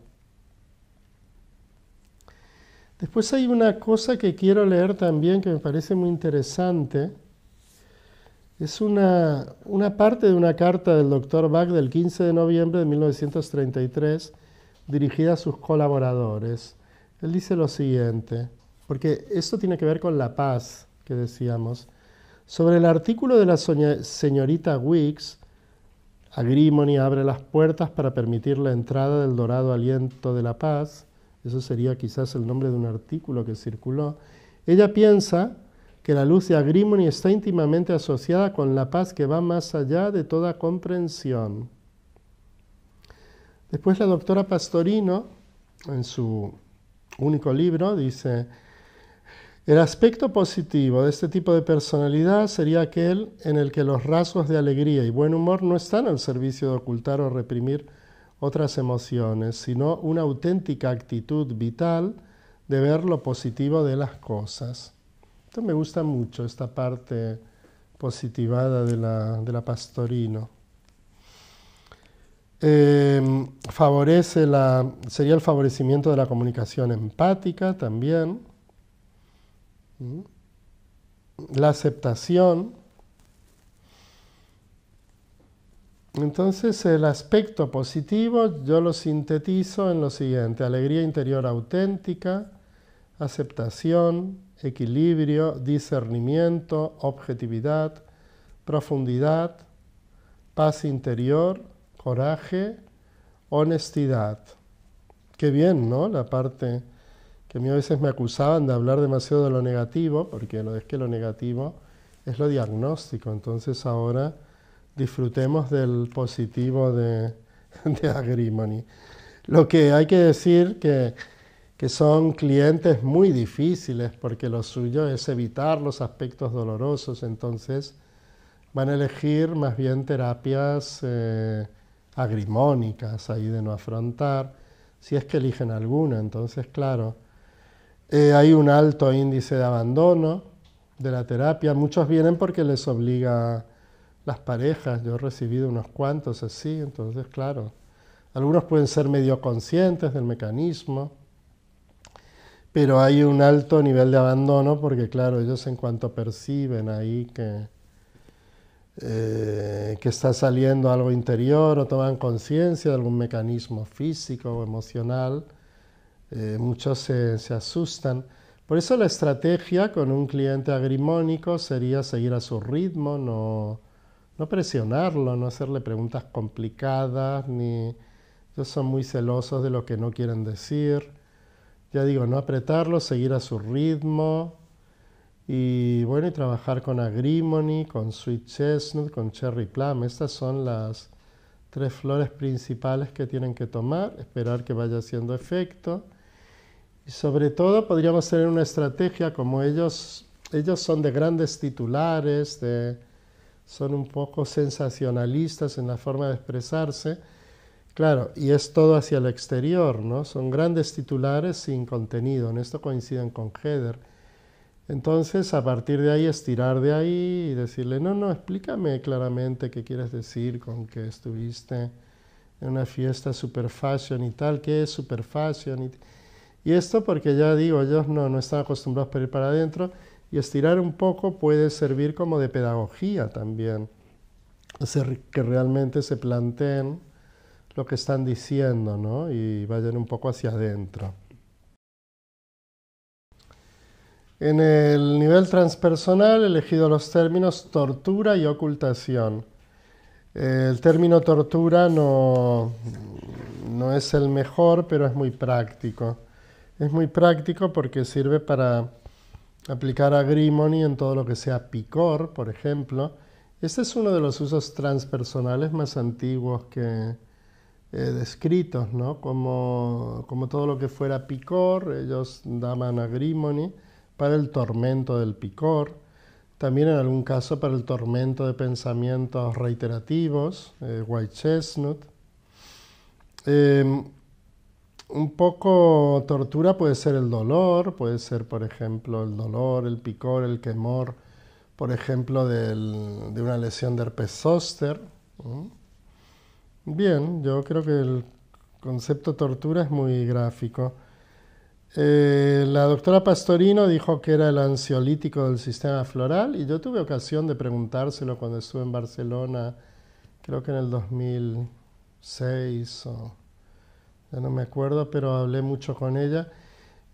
Después hay una cosa que quiero leer también que me parece muy interesante es una, parte de una carta del doctor Bach del 15 de noviembre de 1933 dirigida a sus colaboradores. Él dice lo siguiente, porque esto tiene que ver con la paz que decíamos. Sobre el artículo de la señorita Wicks, Agrimony abre las puertas para permitir la entrada del dorado aliento de la paz, eso sería quizás el nombre de un artículo que circuló, ella piensa que la luz de Agrimony está íntimamente asociada con la paz que va más allá de toda comprensión. Después la doctora Pastorino, en su único libro, dice, el aspecto positivo de este tipo de personalidad sería aquel en el que los rasgos de alegría y buen humor no están al servicio de ocultar o reprimir otras emociones, sino una auténtica actitud vital de ver lo positivo de las cosas me gusta mucho esta parte positivada de la, de pastorino. Em, favorece la, sería el favorecimiento de la comunicación empática también, ¿Mm? la aceptación. Entonces el aspecto positivo yo lo sintetizo en lo siguiente, alegría interior auténtica, aceptación, equilibrio, discernimiento, objetividad, profundidad, paz interior, coraje, honestidad. Qué bien, ¿no? La parte que a mí a veces me acusaban de hablar demasiado de lo negativo, porque lo es que lo negativo es lo diagnóstico. Entonces ahora disfrutemos del positivo de, de Agrimony. Lo que hay que decir que que son clientes muy difíciles porque lo suyo es evitar los aspectos dolorosos, entonces van a elegir más bien terapias eh, agrimónicas ahí de no afrontar, si es que eligen alguna, entonces claro, eh, hay un alto índice de abandono de la terapia, muchos vienen porque les obliga las parejas, yo he recibido unos cuantos así, entonces claro, algunos pueden ser medio conscientes del mecanismo, pero hay un alto nivel de abandono porque, claro, ellos en cuanto perciben ahí que, eh, que está saliendo algo interior o toman conciencia de algún mecanismo físico o emocional, eh, muchos se, se, asustan. Por eso la estrategia con un cliente agrimónico sería seguir a su ritmo, no, no presionarlo, no hacerle preguntas complicadas, ni ellos son muy celosos de lo que no quieren decir ya digo, no apretarlo, seguir a su ritmo. Y bueno, y trabajar con agrimony, con sweet chestnut, con cherry plum. Estas son las tres flores principales que tienen que tomar, esperar que vaya haciendo efecto. Y sobre todo podríamos tener una estrategia como ellos, ellos son de grandes titulares, son un poco sensacionalistas en la forma de expresarse Claro, y es todo hacia el exterior, ¿no? Son grandes titulares sin contenido, en esto coinciden con Heather. Entonces, a partir de ahí, estirar de ahí y decirle, no, no, explícame claramente qué quieres decir con que estuviste en una fiesta super fashion y tal, qué es super fashion. Y, esto porque ya digo, ellos no, no están acostumbrados a ir para adentro y estirar un poco puede servir como de pedagogía también, hacer que realmente se planteen lo que están diciendo, ¿no? Y vayan un poco hacia adentro. En el nivel transpersonal, he elegido los términos tortura y ocultación. El término tortura no, no es el mejor, pero es muy práctico. Es muy práctico porque sirve para aplicar agrimony en todo lo que sea picor, por ejemplo. Este es uno de los usos transpersonales más antiguos que, eh, descritos, ¿no? como, todo lo que fuera picor, ellos daban agrimony para el tormento del picor, también en algún caso para el tormento de pensamientos reiterativos, eh, white chestnut. Em, un poco tortura puede ser el dolor, puede ser por ejemplo el dolor, el picor, el quemor, por ejemplo de una lesión de herpes zóster. Bien, yo creo que el concepto tortura es muy gráfico. Eh, la doctora Pastorino dijo que era el ansiolítico del sistema floral y yo tuve ocasión de preguntárselo cuando estuve en Barcelona, creo que en el 2006 o ya no me acuerdo, pero hablé mucho con ella.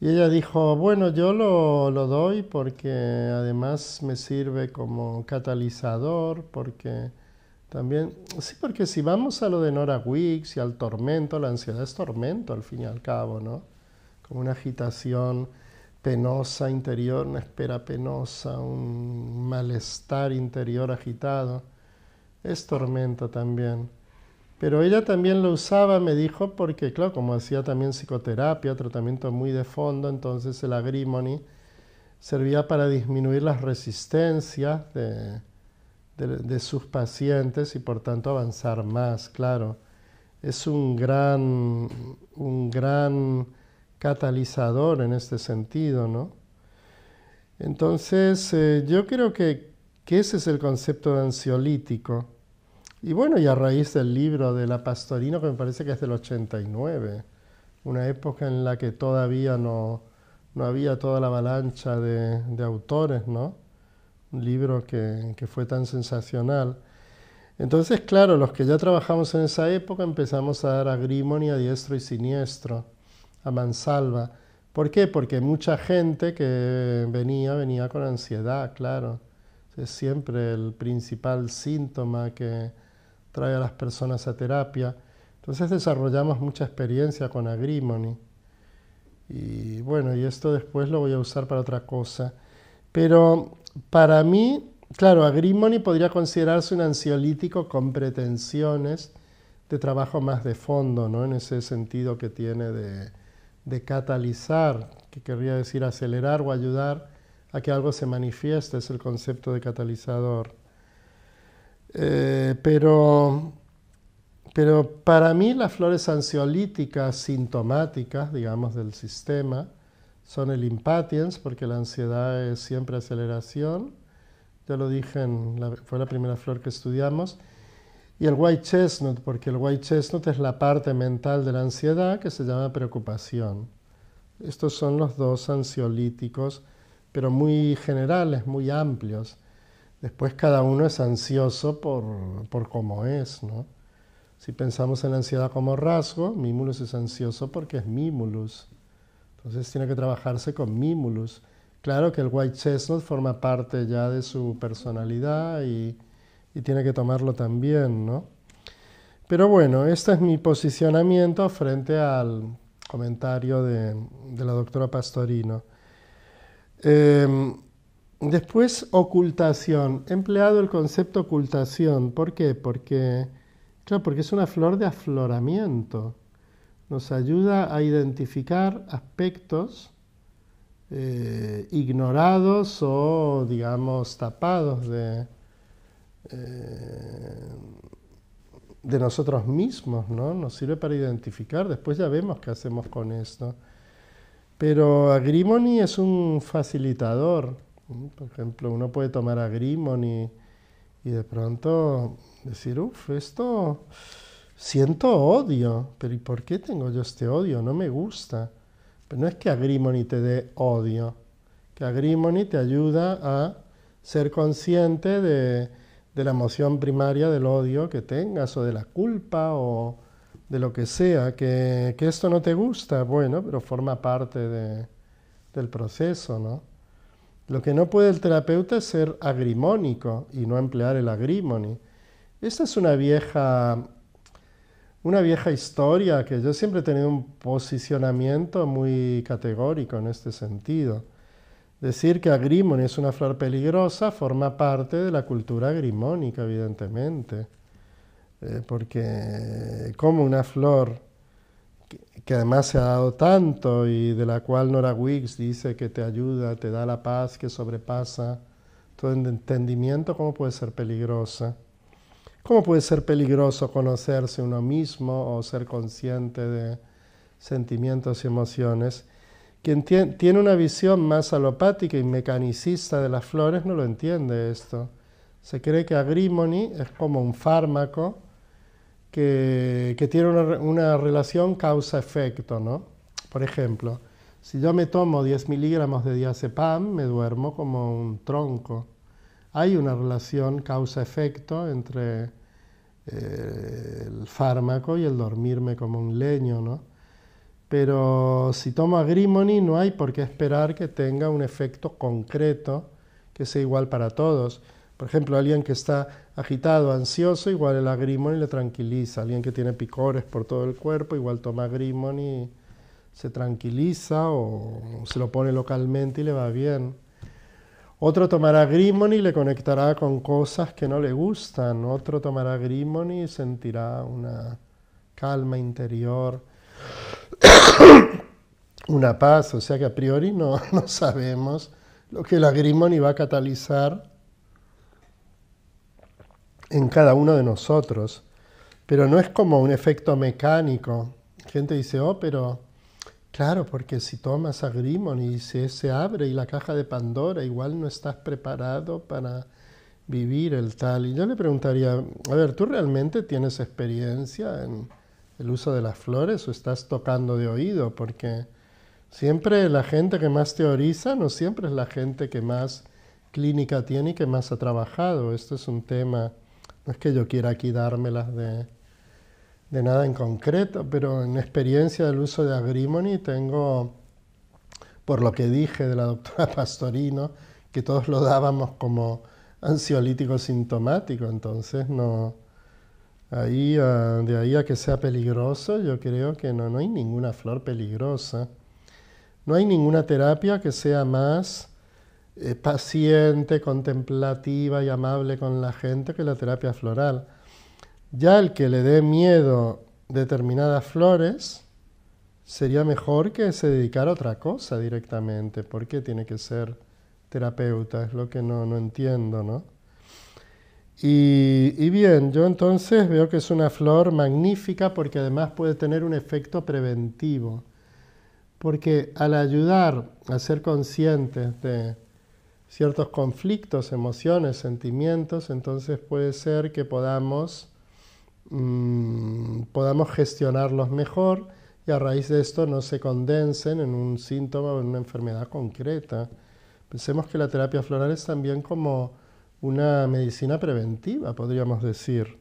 Y ella dijo, bueno, yo lo doy porque además me sirve como catalizador, porque también, sí, porque si vamos a lo de Nora Wicks y al tormento, la ansiedad es tormento al fin y al cabo, ¿no? Como una agitación penosa interior, una espera penosa, un malestar interior agitado. Es tormento también. Pero ella también lo usaba, me dijo, porque, claro, como hacía también psicoterapia, tratamiento muy de fondo, entonces el agrimony servía para disminuir las resistencias de, de, sus pacientes y por tanto avanzar más, claro. Es un gran, un gran catalizador en este sentido, ¿no? Entonces, eh, yo creo que, ese es el concepto de ansiolítico. Y bueno, y a raíz del libro de la Pastorino, que me parece que es del 89, una época en la que todavía no, había toda la avalancha de autores, ¿no? un libro que, fue tan sensacional. Entonces, claro, los que ya trabajamos en esa época empezamos a dar agrimony a diestro y siniestro, a mansalva. ¿Por qué? Porque mucha gente que venía, venía con ansiedad, claro. Es siempre el principal síntoma que trae a las personas a terapia. Entonces desarrollamos mucha experiencia con Agrimony. Y bueno, y esto después lo voy a usar para otra cosa. Pero para mí, claro, agrimoni podría considerarse un ansiolítico con pretensiones de trabajo más de fondo, en ese sentido que tiene de, catalizar, que querría decir acelerar o ayudar a que algo se manifieste, es el concepto de catalizador. Eh, pero, pero para mí las flores ansiolíticas sintomáticas, digamos, del sistema, son el impatience, porque la ansiedad es siempre aceleración, ya lo dije, fue la primera flor que estudiamos, y el white chestnut, porque el white chestnut es la parte mental de la ansiedad que se llama preocupación. Estos son los dos ansiolíticos, pero muy generales, muy amplios. Después cada uno es ansioso por, por cómo es, ¿no? Si pensamos en la ansiedad como rasgo, Mimulus es ansioso porque es Mimulus. Entonces tiene que trabajarse con Mimulus. Claro que el White Chestnut forma parte ya de su personalidad y, tiene que tomarlo también, ¿no? Pero bueno, este es mi posicionamiento frente al comentario de, la doctora Pastorino. Em, después, ocultación. He empleado el concepto ocultación. ¿Por qué? Porque, claro, porque es una flor de afloramiento nos ayuda a identificar aspectos eh, ignorados o, digamos, tapados de, eh, de nosotros mismos, ¿no? Nos sirve para identificar, después ya vemos qué hacemos con esto. Pero Agrimony es un facilitador, por ejemplo, uno puede tomar Agrimony y de pronto decir, uff, esto siento odio, pero ¿y por qué tengo yo este odio? No me gusta. Pero no es que Agrimony te dé odio, que Agrimony te ayuda a ser consciente de, la emoción primaria del odio que tengas o de la culpa o de lo que sea, que, esto no te gusta, bueno, pero forma parte del proceso, ¿no? Lo que no puede el terapeuta es ser agrimónico y no emplear el agrimony. Esta es una vieja una vieja historia que yo siempre he tenido un posicionamiento muy categórico en este sentido. Decir que Agrimón es una flor peligrosa forma parte de la cultura agrimónica, evidentemente, eh, porque como una flor que, además se ha dado tanto y de la cual Nora Wiggs dice que te ayuda, te da la paz que sobrepasa todo entendimiento, ¿cómo puede ser peligrosa? ¿Cómo puede ser peligroso conocerse uno mismo o ser consciente de sentimientos y emociones? Quien tiene una visión más alopática y mecanicista de las flores no lo entiende esto. Se cree que agrimony es como un fármaco que, tiene una, relación causa-efecto, ¿no? Por ejemplo, si yo me tomo 10 miligramos de diazepam, me duermo como un tronco. Hay una relación causa-efecto entre el fármaco y el dormirme como un leño, ¿no? Pero si tomo agrimony no hay por qué esperar que tenga un efecto concreto que sea igual para todos. Por ejemplo, alguien que está agitado, ansioso, igual el agrimony le tranquiliza. Alguien que tiene picores por todo el cuerpo, igual toma agrimony se tranquiliza o se lo pone localmente y le va bien. Otro tomará Grimoni y le conectará con cosas que no le gustan. Otro tomará Grimoni y sentirá una calma interior, una paz. O sea que a priori no, no sabemos lo que la Grimoni va a catalizar en cada uno de nosotros. Pero no es como un efecto mecánico. Gente dice, oh, pero Claro, porque si tomas agrimon y se, se abre y la caja de Pandora, igual no estás preparado para vivir el tal. Y yo le preguntaría, a ver, ¿tú realmente tienes experiencia en el uso de las flores o estás tocando de oído? Porque siempre la gente que más teoriza no siempre es la gente que más clínica tiene y que más ha trabajado. Esto es un tema, no es que yo quiera aquí dármelas de de nada en concreto, pero en experiencia del uso de Agrimony tengo, por lo que dije de la doctora Pastorino, que todos lo dábamos como ansiolítico sintomático, entonces no... Ah, de ahí a que sea peligroso, yo creo que no, hay ninguna flor peligrosa. No hay ninguna terapia que sea más eh, paciente, contemplativa y amable con la gente que la terapia floral. Ya el que le dé miedo determinadas flores, sería mejor que se dedicara a otra cosa directamente. porque tiene que ser terapeuta? Es lo que no, entiendo, ¿no? Y, y, bien, yo entonces veo que es una flor magnífica porque además puede tener un efecto preventivo, porque al ayudar a ser conscientes de ciertos conflictos, emociones, sentimientos, entonces puede ser que podamos Mm, podamos gestionarlos mejor y a raíz de esto no se condensen en un síntoma o en una enfermedad concreta. Pensemos que la terapia floral es también como una medicina preventiva, podríamos decir.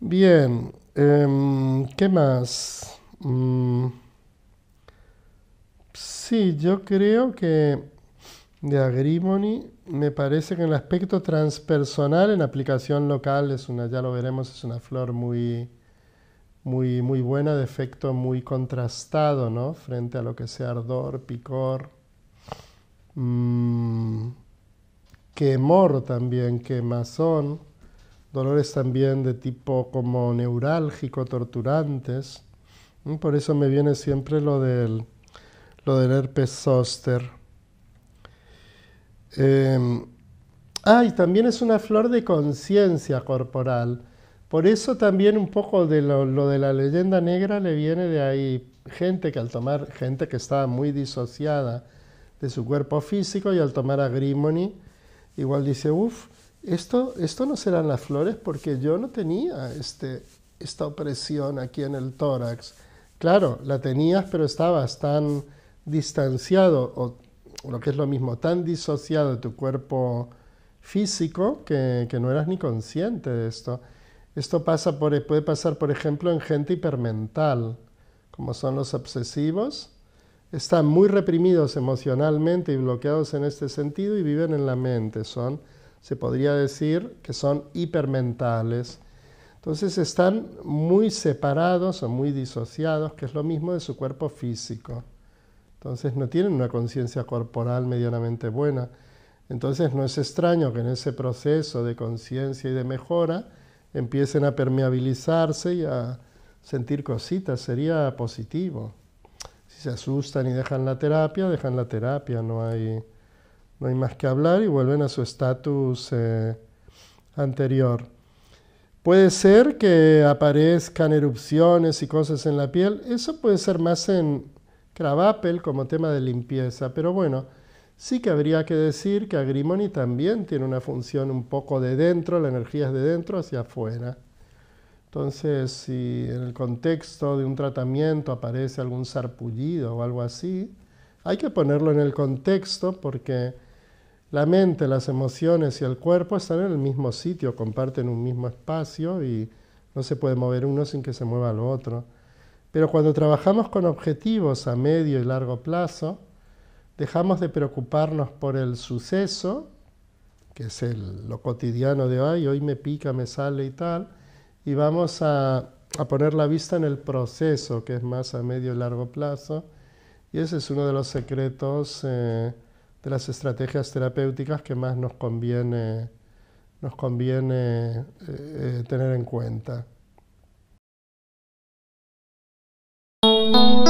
Bien, em, ¿qué más? Mm, sí, yo creo que de Agrimony me parece que en el aspecto transpersonal, en aplicación local, es una, ya lo veremos, es una flor muy, muy, muy buena, de efecto muy contrastado, ¿no? Frente a lo que sea ardor, picor, mm, quemor también, quemazón, dolores también de tipo como neurálgico, torturantes. Mm, por eso me viene siempre lo del, lo del herpes zóster. Eh, ah, y también es una flor de conciencia corporal. Por eso también un poco de lo, de la leyenda negra le viene de ahí. Gente que al tomar, gente que estaba muy disociada de su cuerpo físico y al tomar agrimony, igual dice, uff, esto, esto no serán las flores porque yo no tenía este, esta opresión aquí en el tórax. Claro, la tenías, pero estabas tan distanciado o lo que es lo mismo, tan disociado de tu cuerpo físico que, no eras ni consciente de esto. Esto eh, puede pasar, por ejemplo, en gente hipermental, como son los obsesivos. Están muy reprimidos emocionalmente y bloqueados en este sentido y viven en la mente. Son, se podría decir que son hipermentales. Entonces están muy separados o muy disociados, que es lo mismo de su cuerpo físico. Entonces no tienen una conciencia corporal medianamente buena. Entonces no es extraño que en ese proceso de conciencia y de mejora empiecen a permeabilizarse y a sentir cositas. Sería positivo. Si se asustan y dejan la terapia, dejan la terapia. No hay, no hay más que hablar y vuelven a su estatus eh, anterior. Puede ser que aparezcan erupciones y cosas en la piel. Eso puede ser más en Apple como tema de limpieza, pero bueno, sí que habría que decir que Agrimoni también tiene una función un poco de dentro, la energía es de dentro hacia afuera. Entonces, si en el contexto de un tratamiento aparece algún sarpullido o algo así, hay que ponerlo en el contexto porque la mente, las emociones y el cuerpo están en el mismo sitio, comparten un mismo espacio y no se puede mover uno sin que se mueva el otro. Pero cuando trabajamos con objetivos a medio y largo plazo, dejamos de preocuparnos por el suceso, que es lo cotidiano de hoy, hoy me pica, me sale y tal, y vamos a, poner la vista en el proceso, que es más a medio y largo plazo, y ese es uno de los secretos eh, de las estrategias terapéuticas que más nos conviene, eh, eh, tener en cuenta. you.